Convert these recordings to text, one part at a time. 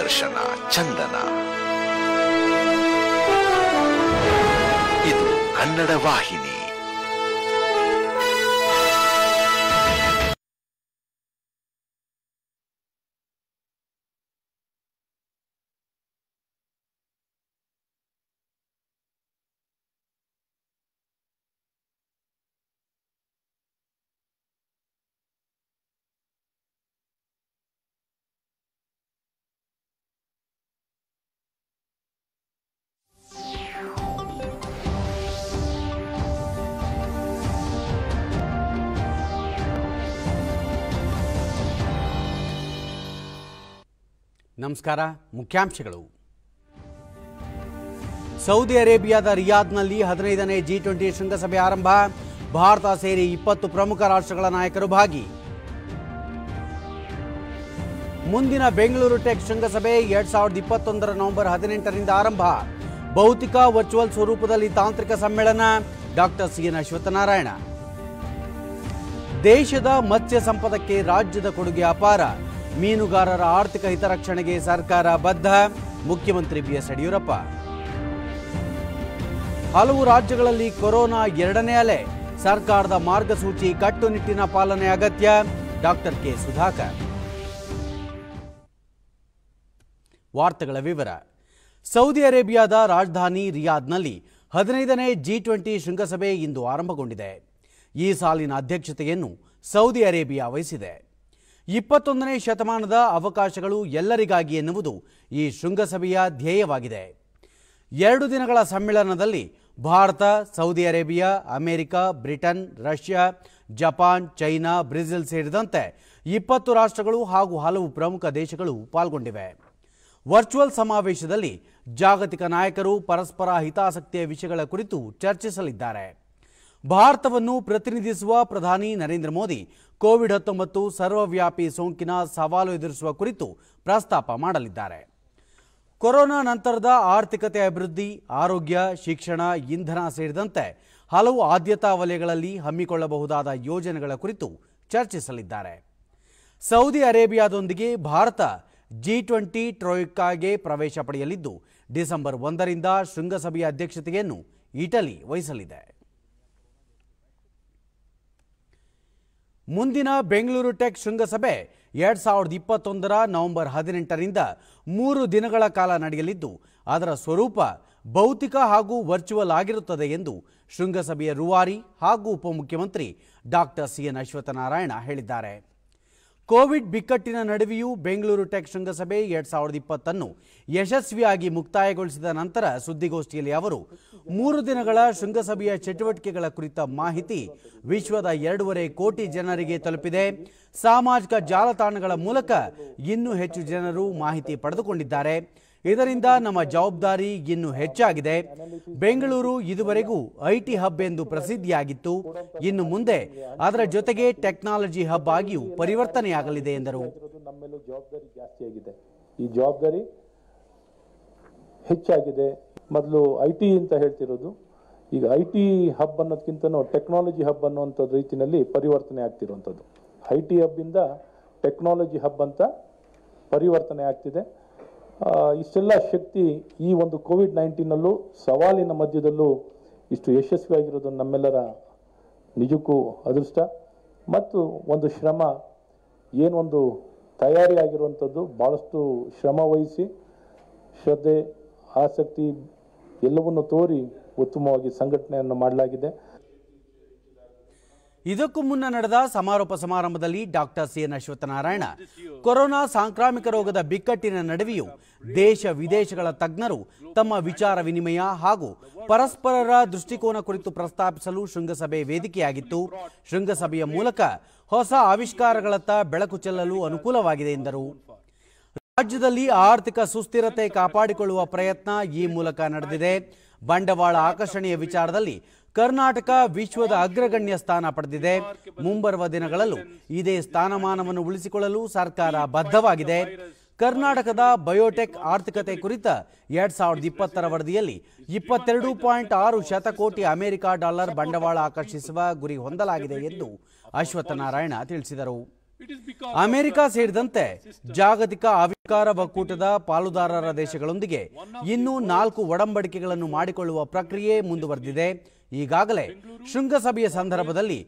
ದರ್ಶನ ಚಂದನ ಇದು ಕನ್ನಡ ವಾಹಿನಿ ನಮಸ್ಕಾರ ಮುಖ್ಯಾಂಶಗಳು ಸೌದಿ ಅರೇಬಿಯಾದ ರಿಯಾದ್ನಲ್ಲಿ ಹದಿನೈದನೇ ಜಿ ಟ್ವೆಂಟಿ ಶೃಂಗಸಭೆ ಆರಂಭ ಭಾರತ ಸೇರಿ ಇಪ್ಪತ್ತು ಪ್ರಮುಖ ರಾಷ್ಟ್ರಗಳ ನಾಯಕರು ಭಾಗಿ ಮುಂದಿನ ಬೆಂಗಳೂರು ಟೆಕ್ ಶೃಂಗಸಭೆ ಎರಡ್ ಸಾವಿರದ ಇಪ್ಪತ್ತೊಂದರ ನವೆಂಬರ್ ಹದಿನೆಂಟರಿಂದ ಆರಂಭ ಭೌತಿಕ ವರ್ಚುವಲ್ ಸ್ವರೂಪದಲ್ಲಿ ತಾಂತ್ರಿಕ ಸಮ್ಮೇಳನ ಡಾಕ್ಟರ್ ಸಿ ಎನ್ ಅಶ್ವತ್ಥನಾರಾಯಣ ದೇಶದ ಮತ್ಸ್ಯ ಸಂಪದಕ್ಕೆ ರಾಜ್ಯದ ಕೊಡುಗೆ ಅಪಾರ ಮೀನುಗಾರರ ಆರ್ಥಿಕ ಹಿತರಕ್ಷಣೆಗೆ ಸರ್ಕಾರ ಬದ್ಧ ಮುಖ್ಯಮಂತ್ರಿ ಬಿಎಸ್ ಯಡಿಯೂರಪ್ಪ ಹಲವು ರಾಜ್ಯಗಳಲ್ಲಿ ಕೊರೋನಾ ಎರಡನೇ ಅಲೆ ಸರ್ಕಾರದ ಮಾರ್ಗಸೂಚಿ ಕಟ್ಟುನಿಟ್ಟಿನ ಪಾಲನೆ ಅಗತ್ಯ ಡಾಕ್ಟರ್ ಕೆ ಸುಧಾಕರ್ ವಾರ್ತೆಗಳ ವಿವರ ಸೌದಿ ಅರೇಬಿಯಾದ ರಾಜಧಾನಿ ರಿಯಾದ್ನಲ್ಲಿ ಹದಿನೈದನೇ ಜಿ ಟ್ವೆಂಟಿ ಶೃಂಗಸಭೆ ಇಂದು ಆರಂಭಗೊಂಡಿದೆ ಈ ಸಾಲಿನ ಅಧ್ಯಕ್ಷತೆಯನ್ನು ಸೌದಿ ಅರೇಬಿಯಾ ವಹಿಸಿದೆ ಇಪ್ಪತ್ತೊಂದನೇ ಶತಮಾನದ ಅವಕಾಶಗಳು ಎಲ್ಲರಿಗಾಗಿ ಎನ್ನುವುದು ಈ ಶೃಂಗಸಭೆಯ ಧ್ಯೇಯವಾಗಿದೆ ಎರಡು ದಿನಗಳ ಸಮ್ಮೇಳನದಲ್ಲಿ Bharat Saudi Arabia America Britain Russia Japan China Brazil ಸೇರಿದಂತೆ ಇಪ್ಪತ್ತು ರಾಷ್ಟ್ರಗಳು ಹಾಗೂ ಹಲವು ಪ್ರಮುಖ ದೇಶಗಳು ಪಾಲ್ಗೊಂಡಿವೆ ವರ್ಚುವಲ್ ಸಮಾವೇಶದಲ್ಲಿ ಜಾಗತಿಕ ನಾಯಕರು ಪರಸ್ಪರ ಹಿತಾಸಕ್ತಿಯ ವಿಷಯಗಳ ಕುರಿತು ಚರ್ಚಿಸಲಿದ್ದಾರೆ ಭಾರತವನ್ನು ಪ್ರತಿನಿಧಿಸುವ ಪ್ರಧಾನಿ ನರೇಂದ್ರ ಮೋದಿ ಕೋವಿಡ್ ಹತ್ತೊಂಬತ್ತು ಸರ್ವವ್ಯಾಪಿ ಸೋಂಕಿನ ಸವಾಲು ಎದುರಿಸುವ ಕುರಿತು ಪ್ರಸ್ತಾಪ ಮಾಡಲಿದ್ದಾರೆ ಕೊರೋನಾ ನಂತರದ ಆರ್ಥಿಕತೆ ಅಭಿವೃದ್ಧಿ ಆರೋಗ್ಯ ಶಿಕ್ಷಣ ಇಂಧನ ಸೇರಿದಂತೆ ಹಲವು ಆದ್ಯತಾ ವಲಯಗಳಲ್ಲಿ ಹಮ್ಮಿಕೊಳ್ಳಬಹುದಾದ ಯೋಜನೆಗಳ ಕುರಿತು ಚರ್ಚಿಸಲಿದ್ದಾರೆ ಸೌದಿ ಅರೇಬಿಯಾದೊಂದಿಗೆ ಭಾರತ ಜಿ ಟ್ವೆಂಟಿ ಟ್ರೋಯ್ಕಾಗೆ ಪ್ರವೇಶ ಪಡೆಯಲಿದ್ದು ಡಿಸೆಂಬರ್ ಒಂದರಿಂದ ಶೃಂಗಸಭೆಯ ಅಧ್ಯಕ್ಷತೆಯನ್ನು ಇಟಲಿ ವಹಿಸಲಿದೆ ಮುಂದಿನ ಬೆಂಗಳೂರು ಟೆಕ್ ಶೃಂಗಸಭೆ ಎರಡ್ ಸಾವಿರದ ಇಪ್ಪತ್ತೊಂದರ ನವೆಂಬರ್ ಹದಿನೆಂಟರಿಂದ ಮೂರು ದಿನಗಳ ಕಾಲ ನಡೆಯಲಿದ್ದು ಅದರ ಸ್ವರೂಪ ಭೌತಿಕ ಹಾಗೂ ವರ್ಚುವಲ್ ಆಗಿರುತ್ತದೆ ಎಂದು ಶೃಂಗಸಭೆಯ ರೂವಾರಿ ಹಾಗೂ ಉಪಮುಖ್ಯಮಂತ್ರಿ ಡಾಕ್ಟರ್ ಸಿ ಎನ್ ಅಶ್ವತ್ಥನಾರಾಯಣ ಹೇಳಿದ್ದಾರೆ ಕೋವಿಡ್ ಬಿಕ್ಕಟ್ಟಿನ ನಡುವೆಯೂ ಬೆಂಗಳೂರು ಟೆಕ್ ಶೃಂಗಸಭೆ ಎರಡ್ ಸಾವಿರದ ಇಪ್ಪತ್ತನ್ನು ಯಶಸ್ವಿಯಾಗಿ ಮುಕ್ತಾಯಗೊಳಿಸಿದ ನಂತರ ಸುದ್ದಿಗೋಷ್ಠಿಯಲ್ಲಿ ಅವರು ಮೂರು ದಿನಗಳ ಶೃಂಗಸಭೆಯ ಚಟುವಟಿಕೆಗಳ ಕುರಿತ ಮಾಹಿತಿ ವಿಶ್ವದ ಎರಡೂವರೆ ಕೋಟಿ ಜನರಿಗೆ ತಲುಪಿದೆ ಸಾಮಾಜಿಕ ಜಾಲತಾಣಗಳ ಮೂಲಕ ಇನ್ನೂ ಹೆಚ್ಚು ಜನರು ಮಾಹಿತಿ ಪಡೆದುಕೊಂಡಿದ್ದಾರೆ ಇದರಿಂದ ನಮ್ಮ ಜವಾಬ್ದಾರಿ ಇನ್ನು ಹೆಚ್ಚಾಗಿದೆ ಬೆಂಗಳೂರು ಇದುವರೆಗೂ ಐಟಿ ಹಬ್ ಎಂದು ಪ್ರಸಿದ್ಧಿಯಾಗಿತ್ತು ಇನ್ನು ಮುಂದೆ ಅದರ ಜೊತೆಗೆ ಟೆಕ್ನಾಲಜಿ ಹಬ್ ಆಗಿಯೂ ಪರಿವರ್ತನೆಯಾಗಲಿದೆ ಎಂದರು ಈ ಜವಾಬ್ದಾರಿ ಹೆಚ್ಚಾಗಿದೆ ಮೊದಲು ಐಟಿ ಅಂತ ಹೇಳ್ತಿರೋದು ಈಗ ಐಟಿ ಹಬ್ ಅನ್ನೋದಕ್ಕಿಂತ ಟೆಕ್ನಾಲಜಿ ಹಬ್ ಅನ್ನುವಂಥದ್ದು ರೀತಿಯಲ್ಲಿ ಪರಿವರ್ತನೆ ಆಗ್ತಿರುವಂಥದ್ದು ಐ ಟಿ ಹಬ್ಬಿಂದ ಟೆಕ್ನಾಲಜಿ ಹಬ್ ಅಂತ ಪರಿವರ್ತನೆ ಆಗ್ತಿದೆ ಇಷ್ಟೆಲ್ಲ ಶಕ್ತಿ ಈ ಒಂದು ಕೋವಿಡ್ ನೈನ್ಟೀನಲ್ಲೂ ಸವಾಲಿನ ಮಧ್ಯದಲ್ಲೂ ಇಷ್ಟು ಯಶಸ್ವಿಯಾಗಿರೋದು ನಮ್ಮೆಲ್ಲರ ನಿಜಕ್ಕೂ ಅದೃಷ್ಟ ಮತ್ತು ಒಂದು ಶ್ರಮ ಏನೊಂದು ತಯಾರಿಯಾಗಿರುವಂಥದ್ದು ಭಾಳಷ್ಟು ಶ್ರಮ ವಹಿಸಿ ಶ್ರದ್ಧೆ ಆಸಕ್ತಿ ಎಲ್ಲವನ್ನು ತೋರಿ ಉತ್ತಮವಾಗಿ ಸಂಘಟನೆಯನ್ನು ಮಾಡಲಾಗಿದೆ ಇದಕ್ಕೂ ಮುನ್ನ ನಡೆದ ಸಮಾರೋಪ ಸಮಾರಂಭದಲ್ಲಿ doctor C N Ashwathnarayan corona ಸಾಂಕ್ರಾಮಿಕ ರೋಗದ ಬಿಕ್ಕಟ್ಟಿನ ನಡುವೆಯೂ ದೇಶ ವಿದೇಶಗಳ ತಜ್ಞರು ತಮ್ಮ ವಿಚಾರ ವಿನಿಮಯ ಹಾಗೂ ಪರಸ್ಪರರ ದೃಷ್ಟಿಕೋನ ಕುರಿತು ಪ್ರಸ್ತಾಪಿಸಲು ಶೃಂಗಸಭೆ ವೇದಿಕೆಯಾಗಿತ್ತು ಶೃಂಗಸಭೆಯ ಮೂಲಕ ಹೊಸ ಆವಿಷ್ಕಾರಗಳತ್ತ ಬೆಳಕು ಚೆಲ್ಲಲು ಅನುಕೂಲವಾಗಿದೆ ಎಂದರು ರಾಜ್ಯದಲ್ಲಿ ಆರ್ಥಿಕ ಸುಸ್ಥಿರತೆ ಕಾಪಾಡಿಕೊಳ್ಳುವ ಪ್ರಯತ್ನ ಈ ಮೂಲಕ ನಡೆದಿದೆ ಬಂಡವಾಳ ಆಕರ್ಷಣೆಯ ವಿಚಾರದಲ್ಲಿ ಕರ್ನಾಟಕ ವಿಶ್ವದ ಅಗ್ರಗಣ್ಯ ಸ್ಥಾನ ಪಡೆದಿದೆ ಮುಂಬರುವ ದಿನಗಳಲ್ಲೂ ಇದೇ ಸ್ಥಾನಮಾನವನ್ನು ಉಳಿಸಿಕೊಳ್ಳಲು ಸರ್ಕಾರ ಬದ್ಧವಾಗಿದೆ ಕರ್ನಾಟಕದ ಬಯೋಟೆಕ್ ಆರ್ಥಿಕತೆ ಕುರಿತ ಎರಡ್ ಸಾವಿರದ ಇಪ್ಪತ್ತರ ವರದಿಯಲ್ಲಿ ಇಪ್ಪತ್ತೆರಡು ಪಾಯಿಂಟ್ ಆರು ಶತಕೋಟಿ ಅಮೆರಿಕ ಡಾಲರ್ ಬಂಡವಾಳ ಆಕರ್ಷಿಸುವ ಗುರಿ ಹೊಂದಲಾಗಿದೆ ಎಂದು ಅಶ್ವತ್ಥನಾರಾಯಣ ತಿಳಿಸಿದರು ಅಮೆರಿಕ ಸೇರಿದಂತೆ ಜಾಗತಿಕ ಆವಿಷ್ಕಾರ ಒಕ್ಕೂಟದ ಪಾಲುದಾರರ ದೇಶಗಳೊಂದಿಗೆ ಇನ್ನೂ ನಾಲ್ಕು ಒಡಂಬಡಿಕೆಗಳನ್ನು ಮಾಡಿಕೊಳ್ಳುವ ಪ್ರಕ್ರಿಯೆ ಮುಂದುವರೆದಿದೆ ಈಗಾಗಲೇ ಶೃಂಗಸಭೆಯ ಸಂದರ್ಭದಲ್ಲಿ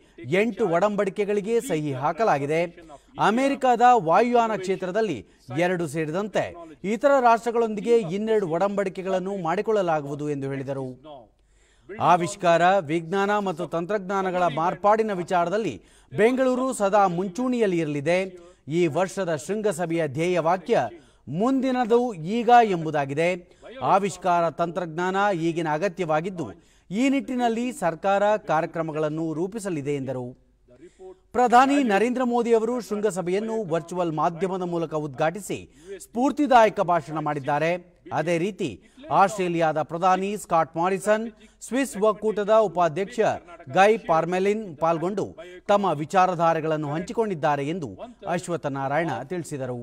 ಎಂಟು ಒಡಂಬಡಿಕೆಗಳಿಗೆ ಸಹಿ ಹಾಕಲಾಗಿದೆ ಅಮೆರಿಕದ ವಾಯುಯಾನ ಕ್ಷೇತ್ರದಲ್ಲಿ ಎರಡು ಸೇರಿದಂತೆ ಇತರ ರಾಷ್ಟ್ರಗಳೊಂದಿಗೆ ಇನ್ನೆರಡು ಒಡಂಬಡಿಕೆಗಳನ್ನು ಮಾಡಿಕೊಳ್ಳಲಾಗುವುದು ಎಂದು ಹೇಳಿದರು ಆವಿಷ್ಕಾರ ವಿಜ್ಞಾನ ಮತ್ತು ತಂತ್ರಜ್ಞಾನಗಳ ಮಾರ್ಪಾಡಿನ ವಿಚಾರದಲ್ಲಿ ಬೆಂಗಳೂರು ಸದಾ ಮುಂಚೂಣಿಯಲ್ಲಿ ಇರಲಿದೆ ಈ ವರ್ಷದ ಶೃಂಗಸಭೆಯ ಧ್ಯೇಯವಾಕ್ಯ ಮುಂದಿನದು ಈಗ ಎಂಬುದಾಗಿದೆ ಆವಿಷ್ಕಾರ ತಂತ್ರಜ್ಞಾನ ಈಗಿನ ಅಗತ್ಯವಾಗಿದ್ದು ಈ ನಿಟ್ಟಿನಲ್ಲಿ ಸರ್ಕಾರ ಕಾರ್ಯಕ್ರಮಗಳನ್ನು ರೂಪಿಸಲಿದೆ ಎಂದರು ಪ್ರಧಾನಿ ನರೇಂದ್ರ ಮೋದಿ ಅವರು ಶೃಂಗಸಭೆಯನ್ನು ವರ್ಚುವಲ್ ಮಾಧ್ಯಮದ ಮೂಲಕ ಉದ್ಘಾಟಿಸಿ ಸ್ಫೂರ್ತಿದಾಯಕ ಭಾಷಣ ಮಾಡಿದ್ದಾರೆ ಅದೇ ರೀತಿ ಆಸ್ಟ್ರೇಲಿಯಾದ ಪ್ರಧಾನಿ ಸ್ಕಾಟ್ ಮಾರಿಸನ್ ಸ್ವಿಸ್ ಒಕ್ಕೂಟದ ಉಪಾಧ್ಯಕ್ಷ ಗೈ ಪಾರ್ಮೆಲಿನ್ ಪಾಲ್ಗೊಂಡು ತಮ್ಮ ವಿಚಾರಧಾರೆಗಳನ್ನು ಹಂಚಿಕೊಂಡಿದ್ದಾರೆ ಎಂದು ಅಶ್ವಥ ನಾರಾಯಣ ತಿಳಿಸಿದರು